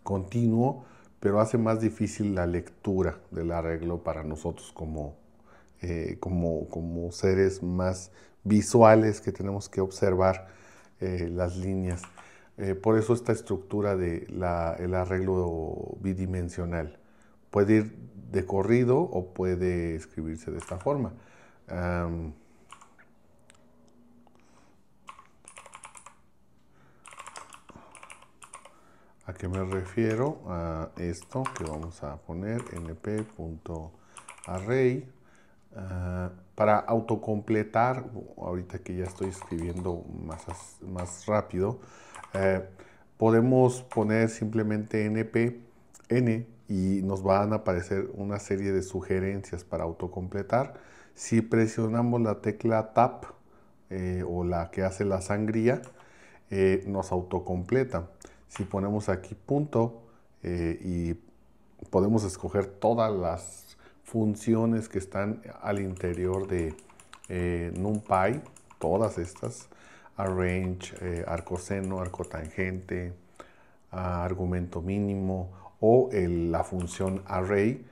continuo, pero hace más difícil la lectura del arreglo para nosotros como, eh, como, seres más visuales que tenemos que observar eh, las líneas. Eh, por eso esta estructura del arreglo bidimensional puede ir de corrido o puede escribirse de esta forma. ¿A qué me refiero? A esto que vamos a poner np.array array ah, para autocompletar, ahorita que ya estoy escribiendo más, más rápido, eh, podemos poner simplemente np, n y nos van a aparecer una serie de sugerencias para autocompletar. Si presionamos la tecla tap eh, o la que hace la sangría, eh, nos autocompleta si ponemos aquí punto eh, y podemos escoger todas las funciones que están al interior de eh, NumPy, todas estas, arrange, eh, arcoseno, arcotangente, ah, argumento mínimo o la función array,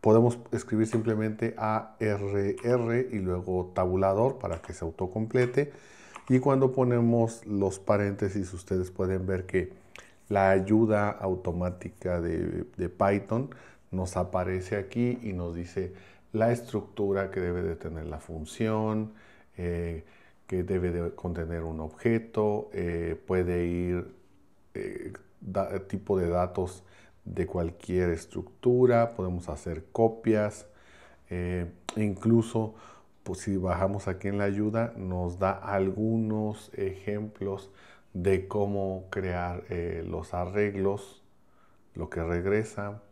podemos escribir simplemente ARR y luego tabulador para que se autocomplete. Y cuando ponemos los paréntesis, ustedes pueden ver que la ayuda automática de, Python nos aparece aquí y nos dice la estructura que debe de tener la función, eh, que debe de contener un objeto, eh, puede ir eh, tipo de datos de cualquier estructura, podemos hacer copias, incluso pues, si bajamos aquí en la ayuda nos da algunos ejemplos de cómo crear eh, los arreglos, lo que regresa,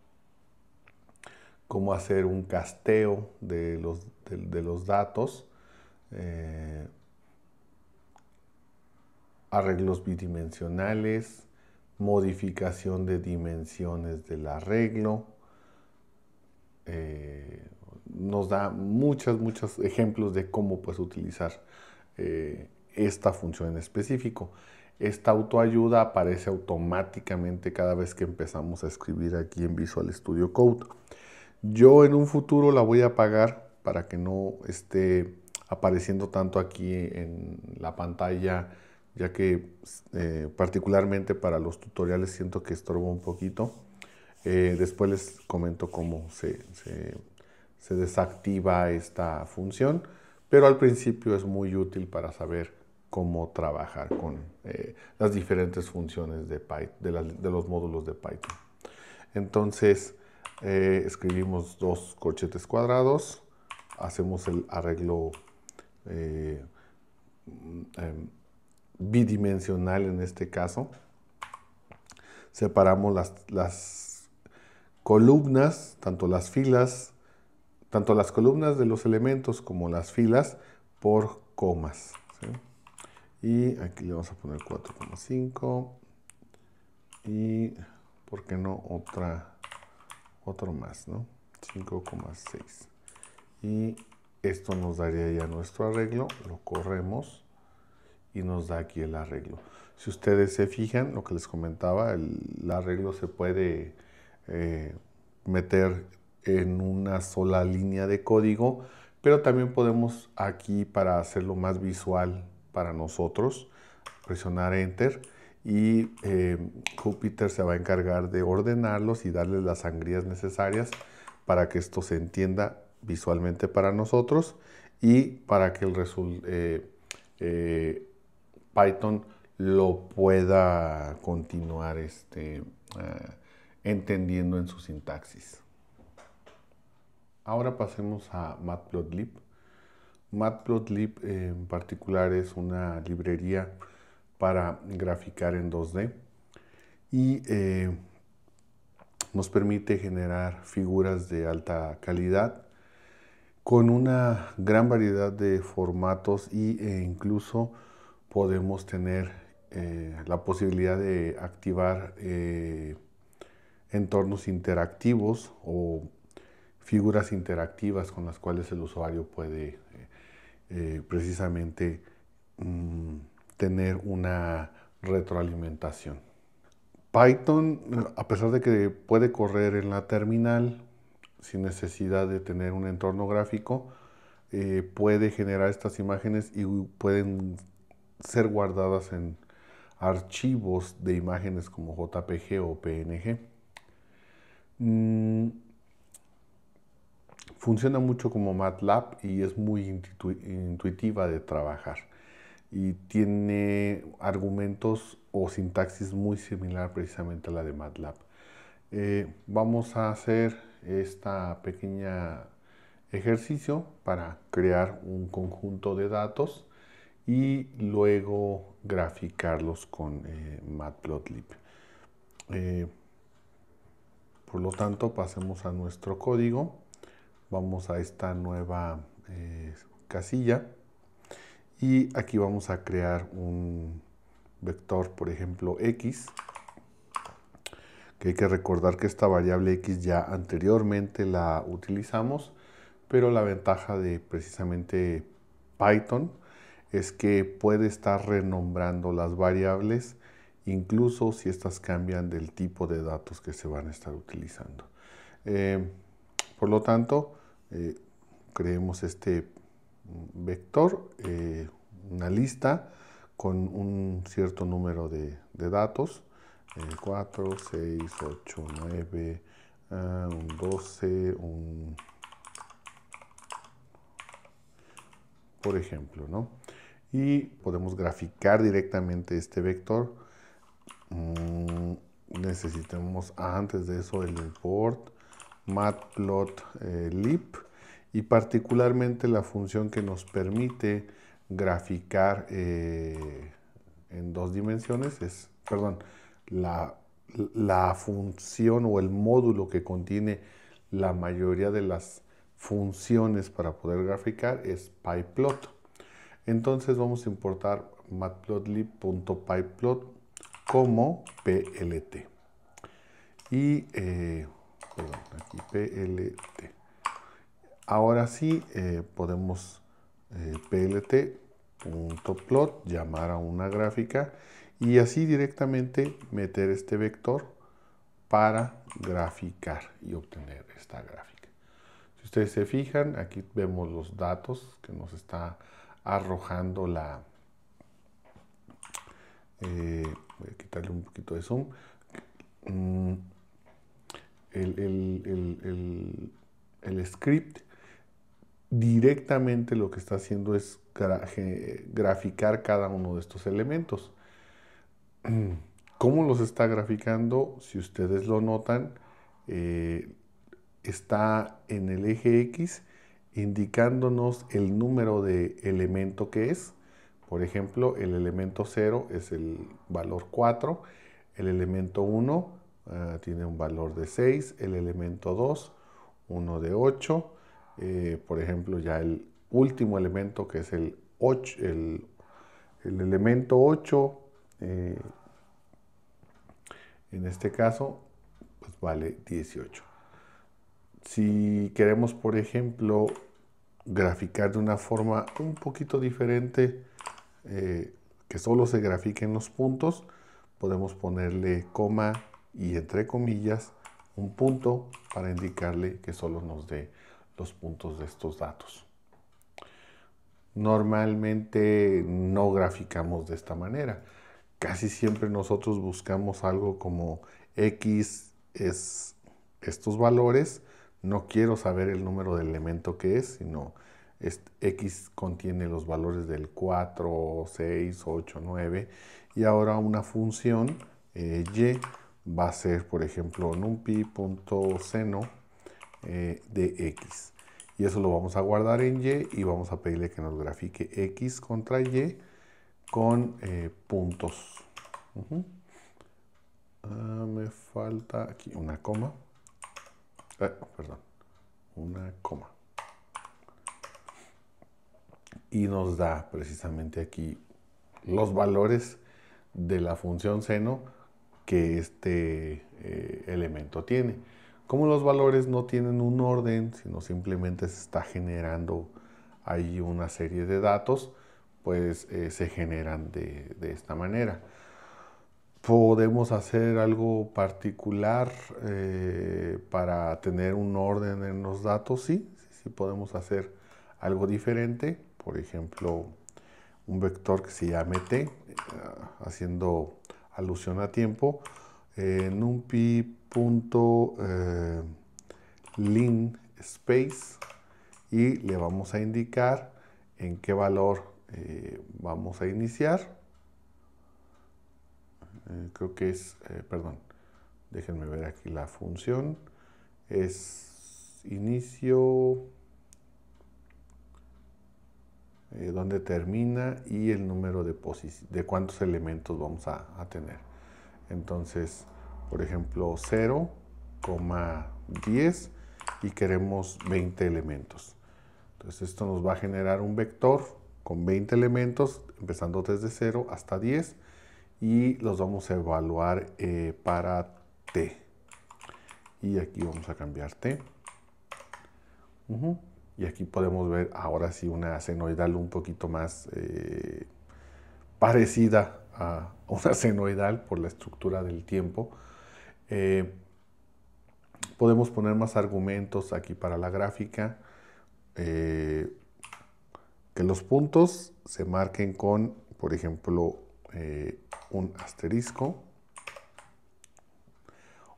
cómo hacer un casteo de los, datos, eh, arreglos bidimensionales, modificación de dimensiones del arreglo. Eh, nos da muchos, muchos ejemplos de cómo puedes utilizar esta función en específico. Esta autoayuda aparece automáticamente cada vez que empezamos a escribir aquí en Visual Studio Code. Yo en un futuro la voy a apagar para que no esté apareciendo tanto aquí en la pantalla, ya que eh, particularmente para los tutoriales siento que estorba un poquito. Eh, después les comento cómo se, se desactiva esta función, pero al principio es muy útil para saber cómo trabajar con eh, las diferentes funciones de, de, los módulos de Python. Entonces, eh, escribimos dos corchetes cuadrados, hacemos el arreglo eh, mm, em, bidimensional en este caso, separamos las, las columnas, tanto las filas, tanto las columnas de los elementos como las filas por comas. ¿sí? Y aquí le vamos a poner 4,5. Y, ¿por qué no? Otra, otro más, ¿no? 5,6. Y esto nos daría ya nuestro arreglo. Lo corremos y nos da aquí el arreglo. Si ustedes se fijan, lo que les comentaba, el, arreglo se puede eh, meter en una sola línea de código, pero también podemos aquí para hacerlo más visual para nosotros, presionar Enter y eh, Jupyter se va a encargar de ordenarlos y darles las sangrías necesarias para que esto se entienda visualmente para nosotros y para que el eh, eh, Python lo pueda continuar este, entendiendo en su sintaxis. Ahora pasemos a Matplotlib. Matplotlib eh, en particular es una librería para graficar en 2D y eh, nos permite generar figuras de alta calidad con una gran variedad de formatos e incluso podemos tener la posibilidad de activar entornos interactivos o figuras interactivas con las cuales el usuario puede eh, precisamente mm, tener una retroalimentación. Python, a pesar de que puede correr en la terminal sin necesidad de tener un entorno gráfico, eh, puede generar estas imágenes y pueden ser guardadas en archivos de imágenes como JPG o PNG. Mm, Funciona mucho como MATLAB y es muy intuitiva de trabajar. Y tiene argumentos o sintaxis muy similar precisamente a la de MATLAB. Eh, vamos a hacer esta pequeña ejercicio para crear un conjunto de datos y luego graficarlos con eh, Matplotlib. Eh, por lo tanto, pasemos a nuestro código vamos a esta nueva eh, casilla y aquí vamos a crear un vector, por ejemplo, x, que hay que recordar que esta variable x ya anteriormente la utilizamos, pero la ventaja de precisamente Python es que puede estar renombrando las variables incluso si estas cambian del tipo de datos que se van a estar utilizando. Eh, por lo tanto, eh, creemos este vector, eh, una lista con un cierto número de, datos, 4, 6, 8, 9, 12, por ejemplo, ¿no? Y podemos graficar directamente este vector. Mm, necesitamos antes de eso el import matplotlib eh, y particularmente la función que nos permite graficar eh, en dos dimensiones es, perdón, la, función o el módulo que contiene la mayoría de las funciones para poder graficar es pyplot. Entonces vamos a importar matplotlib.pyplot como plt. Y eh, aquí PLT. Ahora sí eh, podemos eh, plt.plot, llamar a una gráfica y así directamente meter este vector para graficar y obtener esta gráfica. Si ustedes se fijan, aquí vemos los datos que nos está arrojando la... Eh, voy a quitarle un poquito de zoom. Mm, el, script, directamente lo que está haciendo es graficar cada uno de estos elementos. ¿Cómo los está graficando? Si ustedes lo notan, eh, está en el eje X indicándonos el número de elemento que es. Por ejemplo, el elemento 0 es el valor 4, el elemento 1 Ah, tiene un valor de 6, el elemento 2, uno de 8. Eh, por ejemplo, ya el último elemento que es el 8, el, elemento 8, eh, en este caso, pues vale 18. Si queremos, por ejemplo, graficar de una forma un poquito diferente, eh, que solo se grafiquen los puntos, podemos ponerle coma y entre comillas un punto para indicarle que solo nos dé los puntos de estos datos. Normalmente no graficamos de esta manera. Casi siempre nosotros buscamos algo como X es estos valores. No quiero saber el número de elemento que es, sino X contiene los valores del 4, 6, 8, 9. Y ahora una función eh, Y va a ser, por ejemplo, punto seno eh, de x. Y eso lo vamos a guardar en y y vamos a pedirle que nos grafique x contra y con eh, puntos. Ah, me falta aquí una coma. Ah, perdón, una coma. Y nos da precisamente aquí los valores de la función seno que este eh, elemento tiene. Como los valores no tienen un orden, sino simplemente se está generando ahí una serie de datos, pues eh, se generan de, esta manera. Podemos hacer algo particular eh, para tener un orden en los datos, sí, sí, sí podemos hacer algo diferente, por ejemplo, un vector que se llame t, haciendo alusión a tiempo, eh, punto eh, link space y le vamos a indicar en qué valor eh, vamos a iniciar. creo que es, perdón, déjenme ver aquí la función. Es inicio donde eh, dónde termina y el número de, de cuántos elementos vamos a, tener. Entonces, por ejemplo, 0,10 y queremos 20 elementos. Entonces esto nos va a generar un vector con 20 elementos, empezando desde 0 hasta 10, y los vamos a evaluar eh, para t. Y aquí vamos a cambiar t. Y aquí podemos ver ahora sí una senoidal un poquito más eh, parecida a una senoidal por la estructura del tiempo. Eh, podemos poner más argumentos aquí para la gráfica. Eh, que los puntos se marquen con, por ejemplo, un asterisco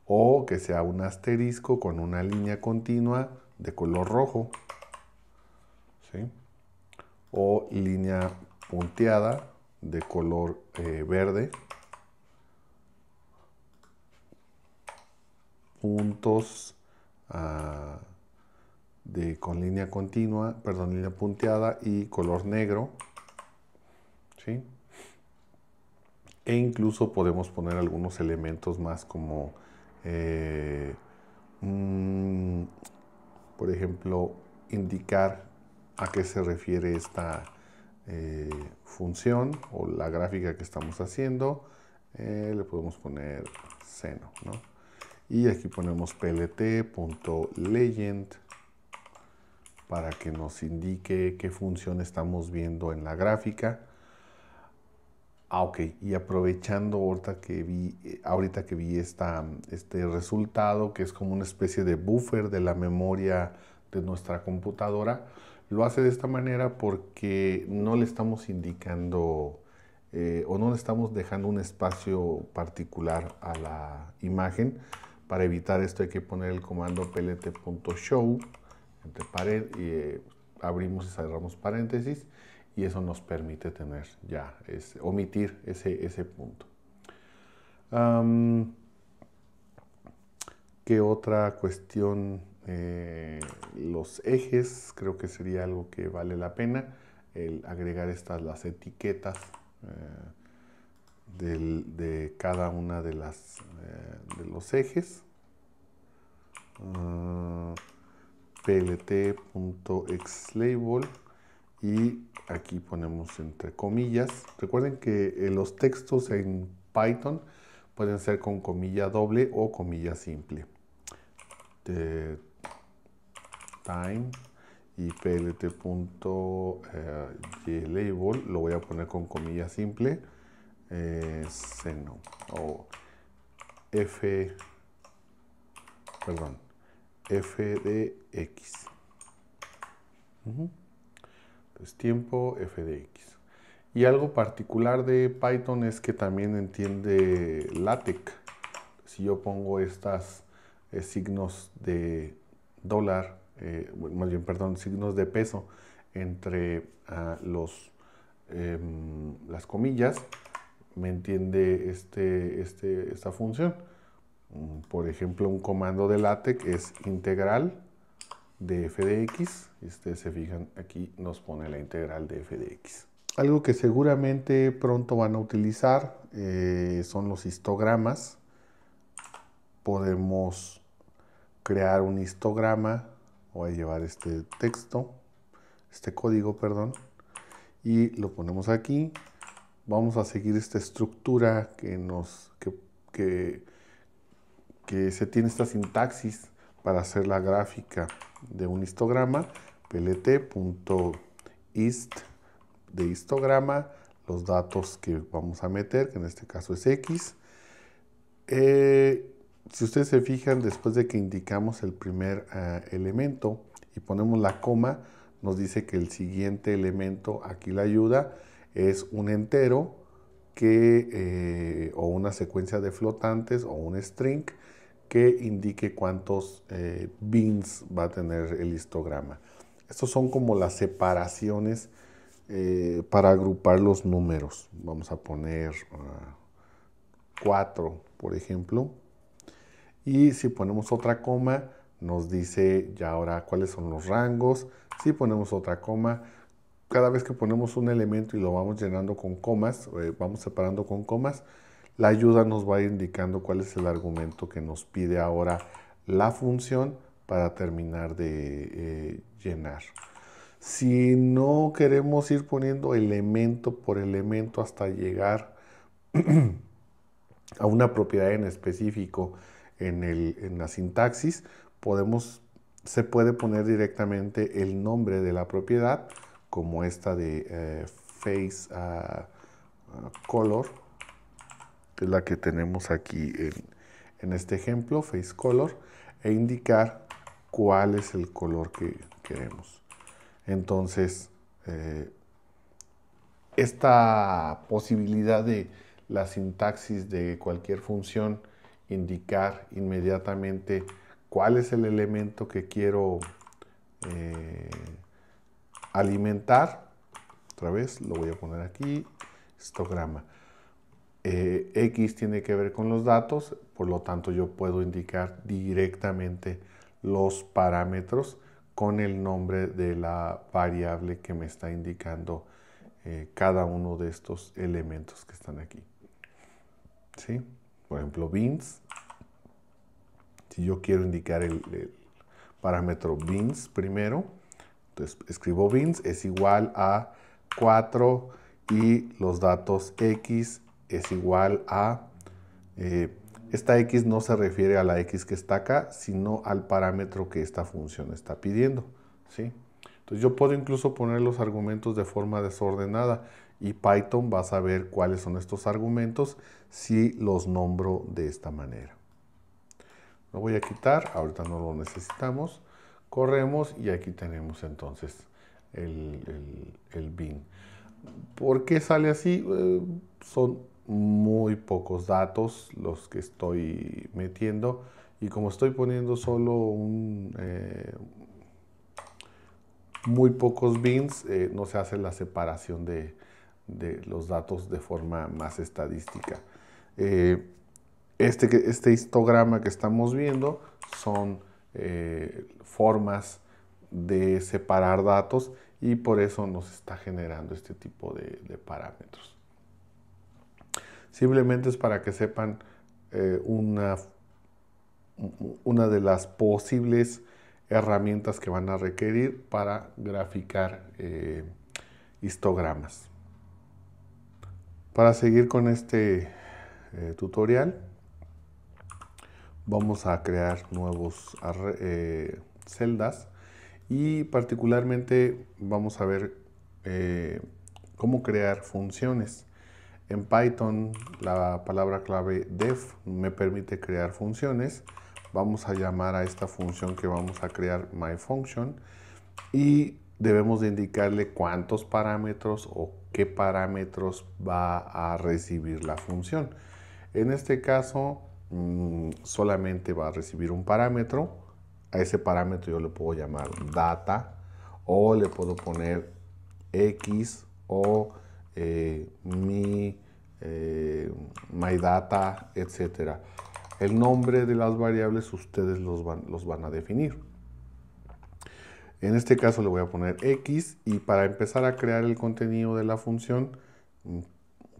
o que sea un asterisco con una línea continua de color rojo o línea punteada de color eh, verde. Puntos ah, de, con línea continua, perdón, línea punteada y color negro. E incluso podemos poner algunos elementos más como, eh, mm, por ejemplo, indicar a qué se refiere esta eh, función o la gráfica que estamos haciendo. Eh, le podemos poner seno, Y aquí ponemos plt.legend para que nos indique qué función estamos viendo en la gráfica. Ah, ok. Y aprovechando ahorita que vi, ahorita que vi este resultado, que es como una especie de buffer de la memoria de nuestra computadora, lo hace de esta manera porque no le estamos indicando eh, o no le estamos dejando un espacio particular a la imagen. Para evitar esto hay que poner el comando plt.show entre y eh, abrimos y cerramos paréntesis y eso nos permite tener ya, es, omitir ese, ese punto. ¿Qué otra cuestión eh, los ejes, creo que sería algo que vale la pena, el agregar estas las etiquetas eh, de cada una de las eh, de los ejes. Uh, plt.xlabel y aquí ponemos entre comillas. Recuerden que los textos en Python pueden ser con comilla doble o comilla simple. De, time y plt.glabel eh, lo voy a poner con comillas simple eh, seno o f perdón f de x es tiempo f de x y algo particular de python es que también entiende latex si yo pongo estas eh, signos de dólar eh, más bien, perdón, signos de peso entre ah, los, em, las comillas, me entiende este, este esta función. Mm, por ejemplo, un comando de LaTeX es integral de f de x. ustedes se fijan, aquí nos pone la integral de f de x. Algo que seguramente pronto van a utilizar eh, son los histogramas. Podemos crear un histograma voy a llevar este texto, este código, perdón, y lo ponemos aquí. Vamos a seguir esta estructura que nos, que, que, se tiene esta sintaxis para hacer la gráfica de un histograma, plt.ist de histograma, los datos que vamos a meter, que en este caso es X, eh, si ustedes se fijan, después de que indicamos el primer eh, elemento y ponemos la coma, nos dice que el siguiente elemento, aquí la ayuda, es un entero que, eh, o una secuencia de flotantes o un string que indique cuántos eh, bins va a tener el histograma. Estos son como las separaciones para agrupar los números. Vamos a poner 4, ah, por ejemplo. Y si ponemos otra coma, nos dice ya ahora cuáles son los rangos. Si ponemos otra coma, cada vez que ponemos un elemento y lo vamos llenando con comas, eh, vamos separando con comas, la ayuda nos va indicando cuál es el argumento que nos pide ahora la función para terminar de eh, llenar. Si no queremos ir poniendo elemento por elemento hasta llegar a una propiedad en específico, en, la sintaxis, podemos, se puede poner directamente el nombre de la propiedad, como esta de eh, face ah, ah, color, que es la que tenemos aquí en, este ejemplo, face color, e indicar cuál es el color que queremos. Entonces, eh, esta posibilidad de la sintaxis de cualquier función indicar inmediatamente cuál es el elemento que quiero eh, alimentar. Otra vez lo voy a poner aquí, histograma. Eh, X tiene que ver con los datos, por lo tanto yo puedo indicar directamente los parámetros con el nombre de la variable que me está indicando eh, cada uno de estos elementos que están aquí. Por ejemplo, bins si este, yo quiero indicar el, parámetro bins primero, entonces escribo bins es igual a 4 y los datos x es igual a... Eh, esta x no se refiere a la x que está acá, sino al parámetro que esta función está pidiendo. ¿sí? Entonces yo puedo incluso poner los argumentos de forma desordenada y Python va a saber cuáles son estos argumentos si los nombro de esta manera. Lo voy a quitar, ahorita no lo necesitamos. Corremos y aquí tenemos entonces el, bin. ¿Por qué sale así? Eh, son muy pocos datos los que estoy metiendo y como estoy poniendo solo un, eh, muy pocos bins, eh, no se hace la separación de, los datos de forma más estadística. Este, este, histograma que estamos viendo son eh, formas de separar datos y por eso nos está generando este tipo de, parámetros. Simplemente es para que sepan eh, una, una de las posibles herramientas que van a requerir para graficar eh, histogramas. Para seguir con este tutorial, vamos a crear nuevos eh, celdas y particularmente vamos a ver eh, cómo crear funciones. En Python la palabra clave def me permite crear funciones. Vamos a llamar a esta función que vamos a crear myFunction y debemos de indicarle cuántos parámetros o qué parámetros va a recibir la función. En este caso Mm, solamente va a recibir un parámetro. A ese parámetro yo le puedo llamar data o le puedo poner X o eh, mi eh, my data, etcétera. El nombre de las variables ustedes los van, los van a definir. En este caso le voy a poner X y para empezar a crear el contenido de la función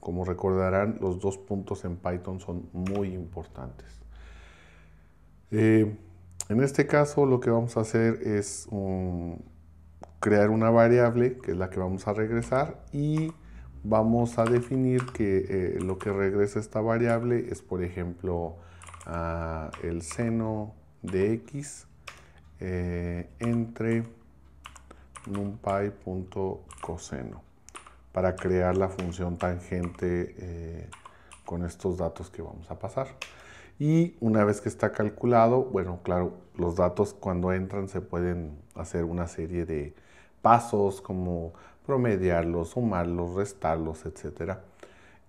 como recordarán, los dos puntos en Python son muy importantes. Eh, en este caso lo que vamos a hacer es mm, crear una variable que es la que vamos a regresar y vamos a definir que eh, lo que regresa esta variable es por ejemplo el seno de x eh, entre numpy.coseno para crear la función tangente eh, con estos datos que vamos a pasar. Y una vez que está calculado, bueno, claro, los datos cuando entran se pueden hacer una serie de pasos como promediarlos, sumarlos, restarlos, etc.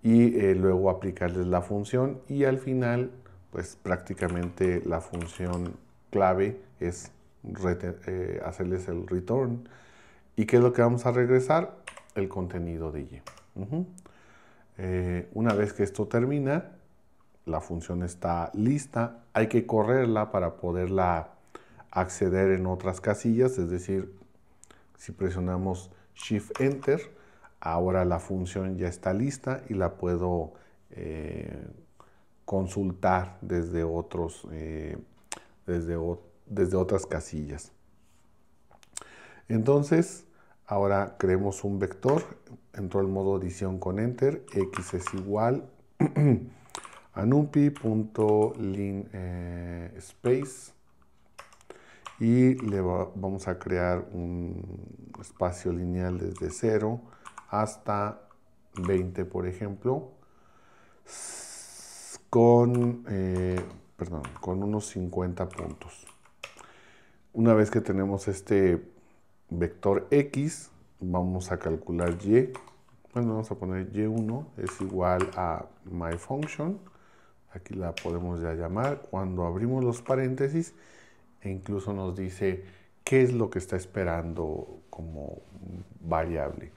Y eh, luego aplicarles la función y al final, pues prácticamente la función clave es eh, hacerles el return. ¿Y qué es lo que vamos a regresar? el contenido de Y. Eh, una vez que esto termina, la función está lista, hay que correrla para poderla acceder en otras casillas, es decir, si presionamos Shift Enter, ahora la función ya está lista y la puedo eh, consultar desde, otros, eh, desde otras casillas. Entonces, Ahora creemos un vector, entro el modo edición con Enter, x es igual a numpy.lin eh, y le vamos a crear un espacio lineal desde 0 hasta 20, por ejemplo, con, eh, perdón, con unos 50 puntos. Una vez que tenemos este vector X, vamos a calcular Y. Bueno, vamos a poner Y1 es igual a my function. Aquí la podemos ya llamar. Cuando abrimos los paréntesis, e incluso nos dice qué es lo que está esperando como variable.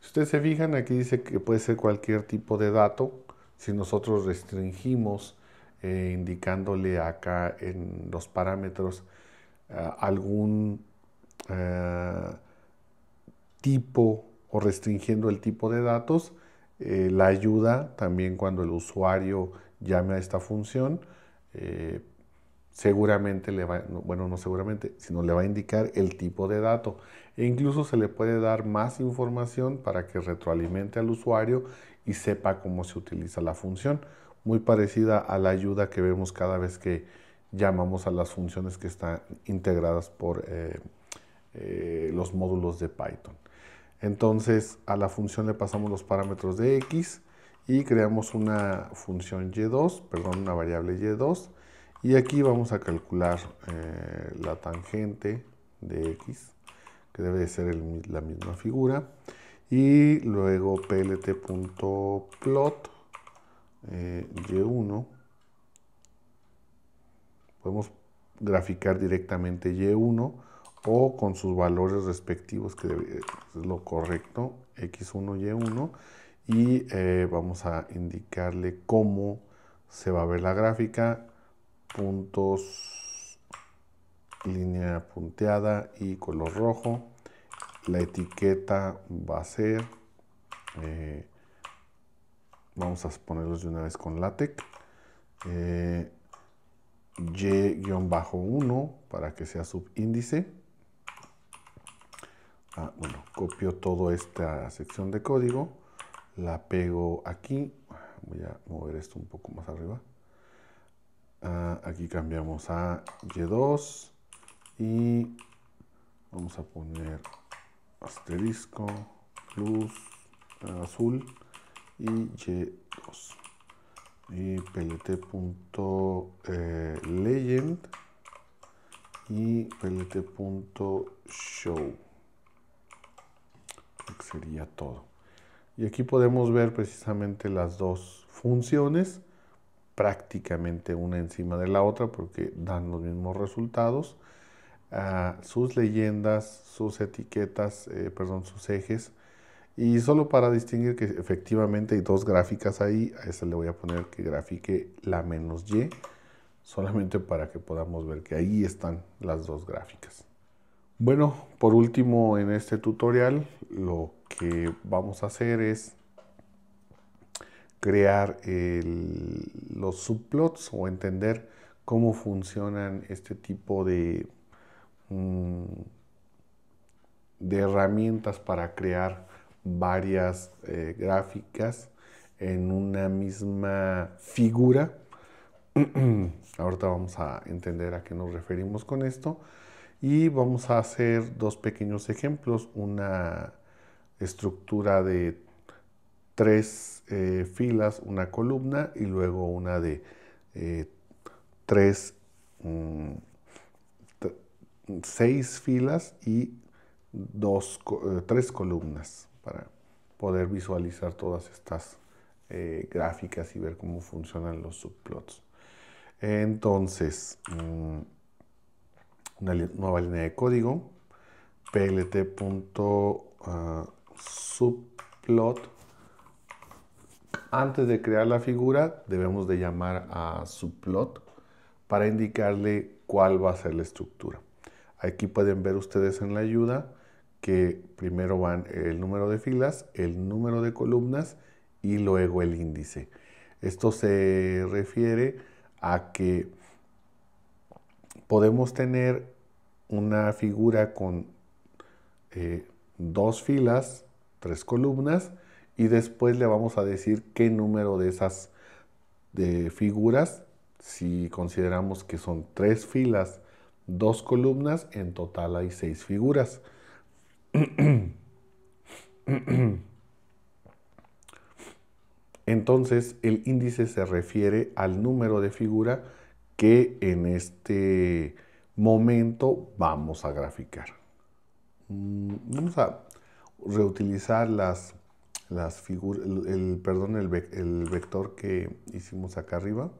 Si ustedes se fijan, aquí dice que puede ser cualquier tipo de dato. Si nosotros restringimos eh, indicándole acá en los parámetros eh, algún eh, tipo o restringiendo el tipo de datos, eh, la ayuda también cuando el usuario llame a esta función, eh, seguramente le va, bueno, no seguramente, sino le va a indicar el tipo de dato. E incluso se le puede dar más información para que retroalimente al usuario y sepa cómo se utiliza la función. Muy parecida a la ayuda que vemos cada vez que llamamos a las funciones que están integradas por... Eh, los módulos de Python. Entonces a la función le pasamos los parámetros de x y creamos una función y2, perdón, una variable y2. Y aquí vamos a calcular eh, la tangente de x, que debe ser la misma figura. Y luego plt.plot eh, y1. Podemos graficar directamente y1 o con sus valores respectivos, que es lo correcto, X1, Y1, y eh, vamos a indicarle cómo se va a ver la gráfica, puntos, línea punteada y color rojo. La etiqueta va a ser, eh, vamos a ponerlos de una vez con LaTeX, eh, Y-1 para que sea subíndice Ah, bueno, copio toda esta sección de código, la pego aquí, voy a mover esto un poco más arriba. Ah, aquí cambiamos a Y2 y vamos a poner asterisco, plus, azul y Y2. Y plt.legend y plt.show sería todo. Y aquí podemos ver precisamente las dos funciones, prácticamente una encima de la otra porque dan los mismos resultados. Ah, sus leyendas, sus etiquetas, eh, perdón, sus ejes. Y solo para distinguir que efectivamente hay dos gráficas ahí, a esa le voy a poner que grafique la menos Y, solamente para que podamos ver que ahí están las dos gráficas. Bueno, por último en este tutorial lo que vamos a hacer es crear los subplots o entender cómo funcionan este tipo de, mm, de herramientas para crear varias eh, gráficas en una misma figura. Ahorita vamos a entender a qué nos referimos con esto y vamos a hacer dos pequeños ejemplos, una estructura de tres eh, filas, una columna y luego una de eh, tres, mm, seis filas y dos, eh, tres columnas para poder visualizar todas estas gráficas y ver cómo funcionan los subplots. Entonces, mm, una nueva línea de código, plt. Ah, subplot, antes de crear la figura debemos de llamar a subplot para indicarle cuál va a ser la estructura. Aquí pueden ver ustedes en la ayuda que primero van el número de filas, el número de columnas y luego el índice. Esto se refiere a que podemos tener una figura con eh, dos filas tres columnas y después le vamos a decir qué número de esas de figuras, si consideramos que son tres filas, dos columnas, en total hay seis figuras. Entonces el índice se refiere al número de figura que en este momento vamos a graficar. Mm, vamos a reutilizar las, las figuras, el, perdón, el, vector que hicimos acá arriba.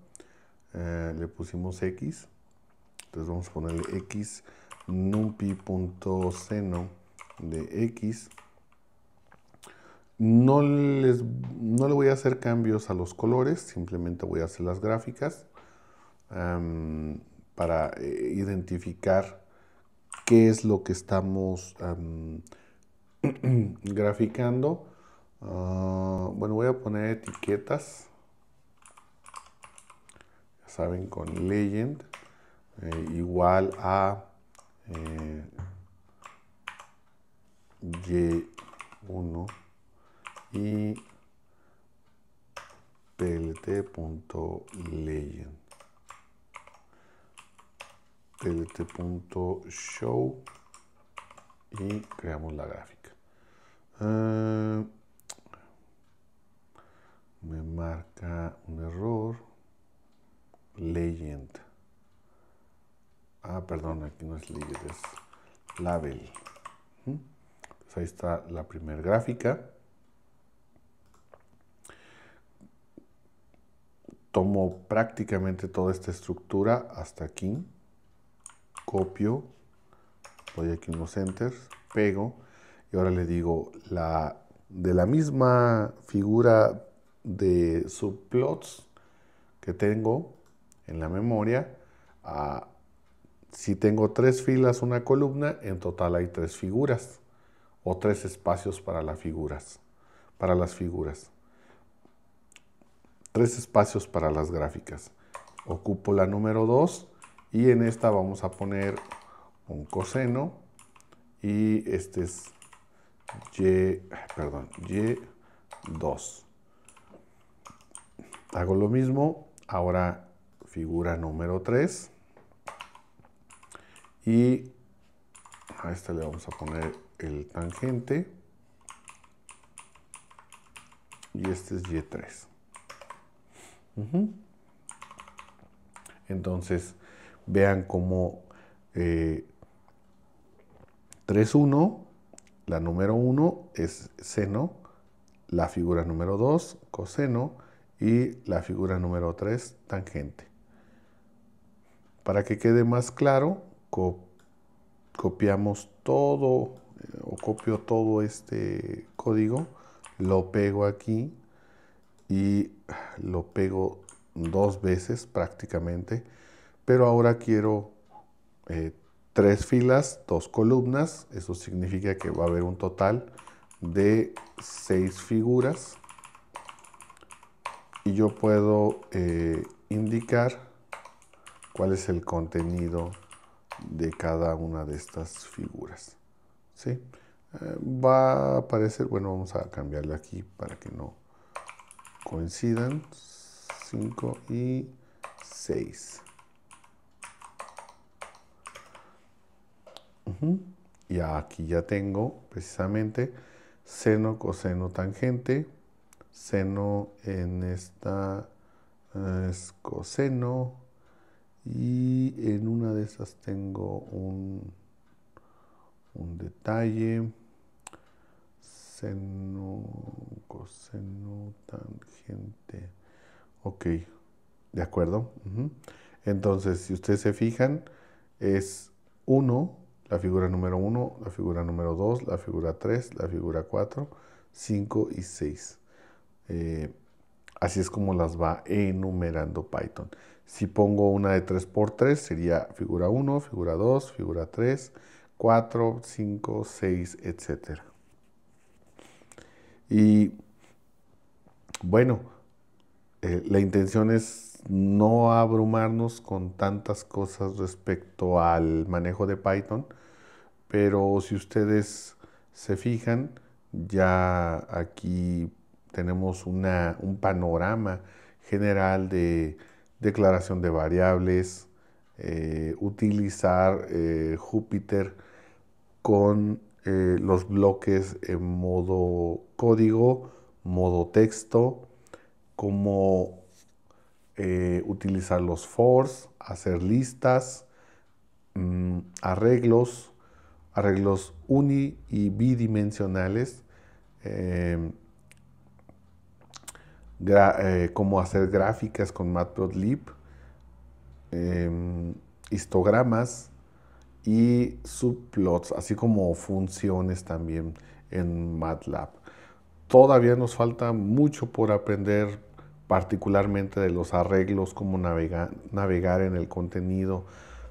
Eh, le pusimos x. Entonces vamos a ponerle x numpy.seno de x. No, no le voy a hacer cambios a los colores, simplemente voy a hacer las gráficas em, para eh, identificar qué es lo que estamos em, graficando. Ah, bueno, voy a poner etiquetas. Ya saben, con legend eh, igual a eh, y1 y plt.legend plt.show y creamos la gráfica. Ah, me marca un error. Legend. Ah, perdón, aquí no es legend, es label. Pues ahí está la primer gráfica. Tomo prácticamente toda esta estructura hasta aquí. Copio. voy aquí unos enters. Pego y ahora le digo, la, de la misma figura de subplots que tengo en la memoria, ah, si tengo tres filas, una columna, en total hay tres figuras o tres espacios para las figuras, para las figuras. Tres espacios para las gráficas. Ocupo la número 2 y en esta vamos a poner un coseno y este es y, perdón, Y2. Hago lo mismo, ahora figura número 3. Y a esta le vamos a poner el tangente. Y este es Y3. Entonces, vean como... eh, 3, la número 1 es seno, la figura número 2 coseno y la figura número 3 tangente. Para que quede más claro, copiamos todo eh, o copio todo este código, lo pego aquí y lo pego dos veces prácticamente, pero ahora quiero eh, tres filas, dos columnas. Eso significa que va a haber un total de seis figuras. Y yo puedo eh, indicar cuál es el contenido de cada una de estas figuras. ¿Sí? Eh, va a aparecer, bueno, vamos a cambiarle aquí para que no coincidan. cinco y seis. Y aquí ya tengo precisamente seno, coseno, tangente. Seno en esta eh, es coseno. Y en una de esas tengo un, un detalle. Seno, coseno, tangente. Ok, ¿de acuerdo? Entonces, si ustedes se fijan, es 1 la figura número 1, la figura número 2, la figura 3, la figura 4, 5 y 6. Eh, así es como las va enumerando Python. Si pongo una de 3 por 3 sería figura 1, figura 2, figura 3, 4, 5, 6, etc. Y bueno, eh, la intención es no abrumarnos con tantas cosas respecto al manejo de Python, pero si ustedes se fijan, ya aquí tenemos un panorama general de declaración de variables, eh, utilizar eh, Jupyter con eh, los bloques en modo código, modo texto, como eh, utilizar los force, hacer listas, mm, arreglos, arreglos uni y bidimensionales, em, eh, cómo hacer gráficas con Matplotlib, em, histogramas y subplots, así como funciones también en MATLAB. Todavía nos falta mucho por aprender particularmente de los arreglos, cómo navegar en el contenido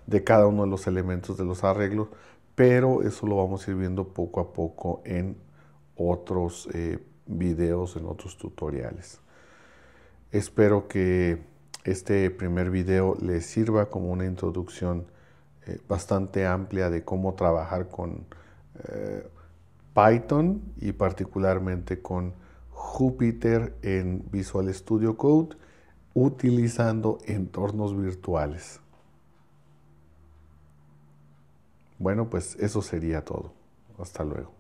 de cada uno de los elementos de los arreglos, pero eso lo vamos a ir viendo poco a poco en otros eh, videos, en otros tutoriales. Espero que este primer video les sirva como una introducción eh, bastante amplia de cómo trabajar con eh, Python y particularmente con Júpiter en Visual Studio Code utilizando entornos virtuales. Bueno, pues eso sería todo. Hasta luego.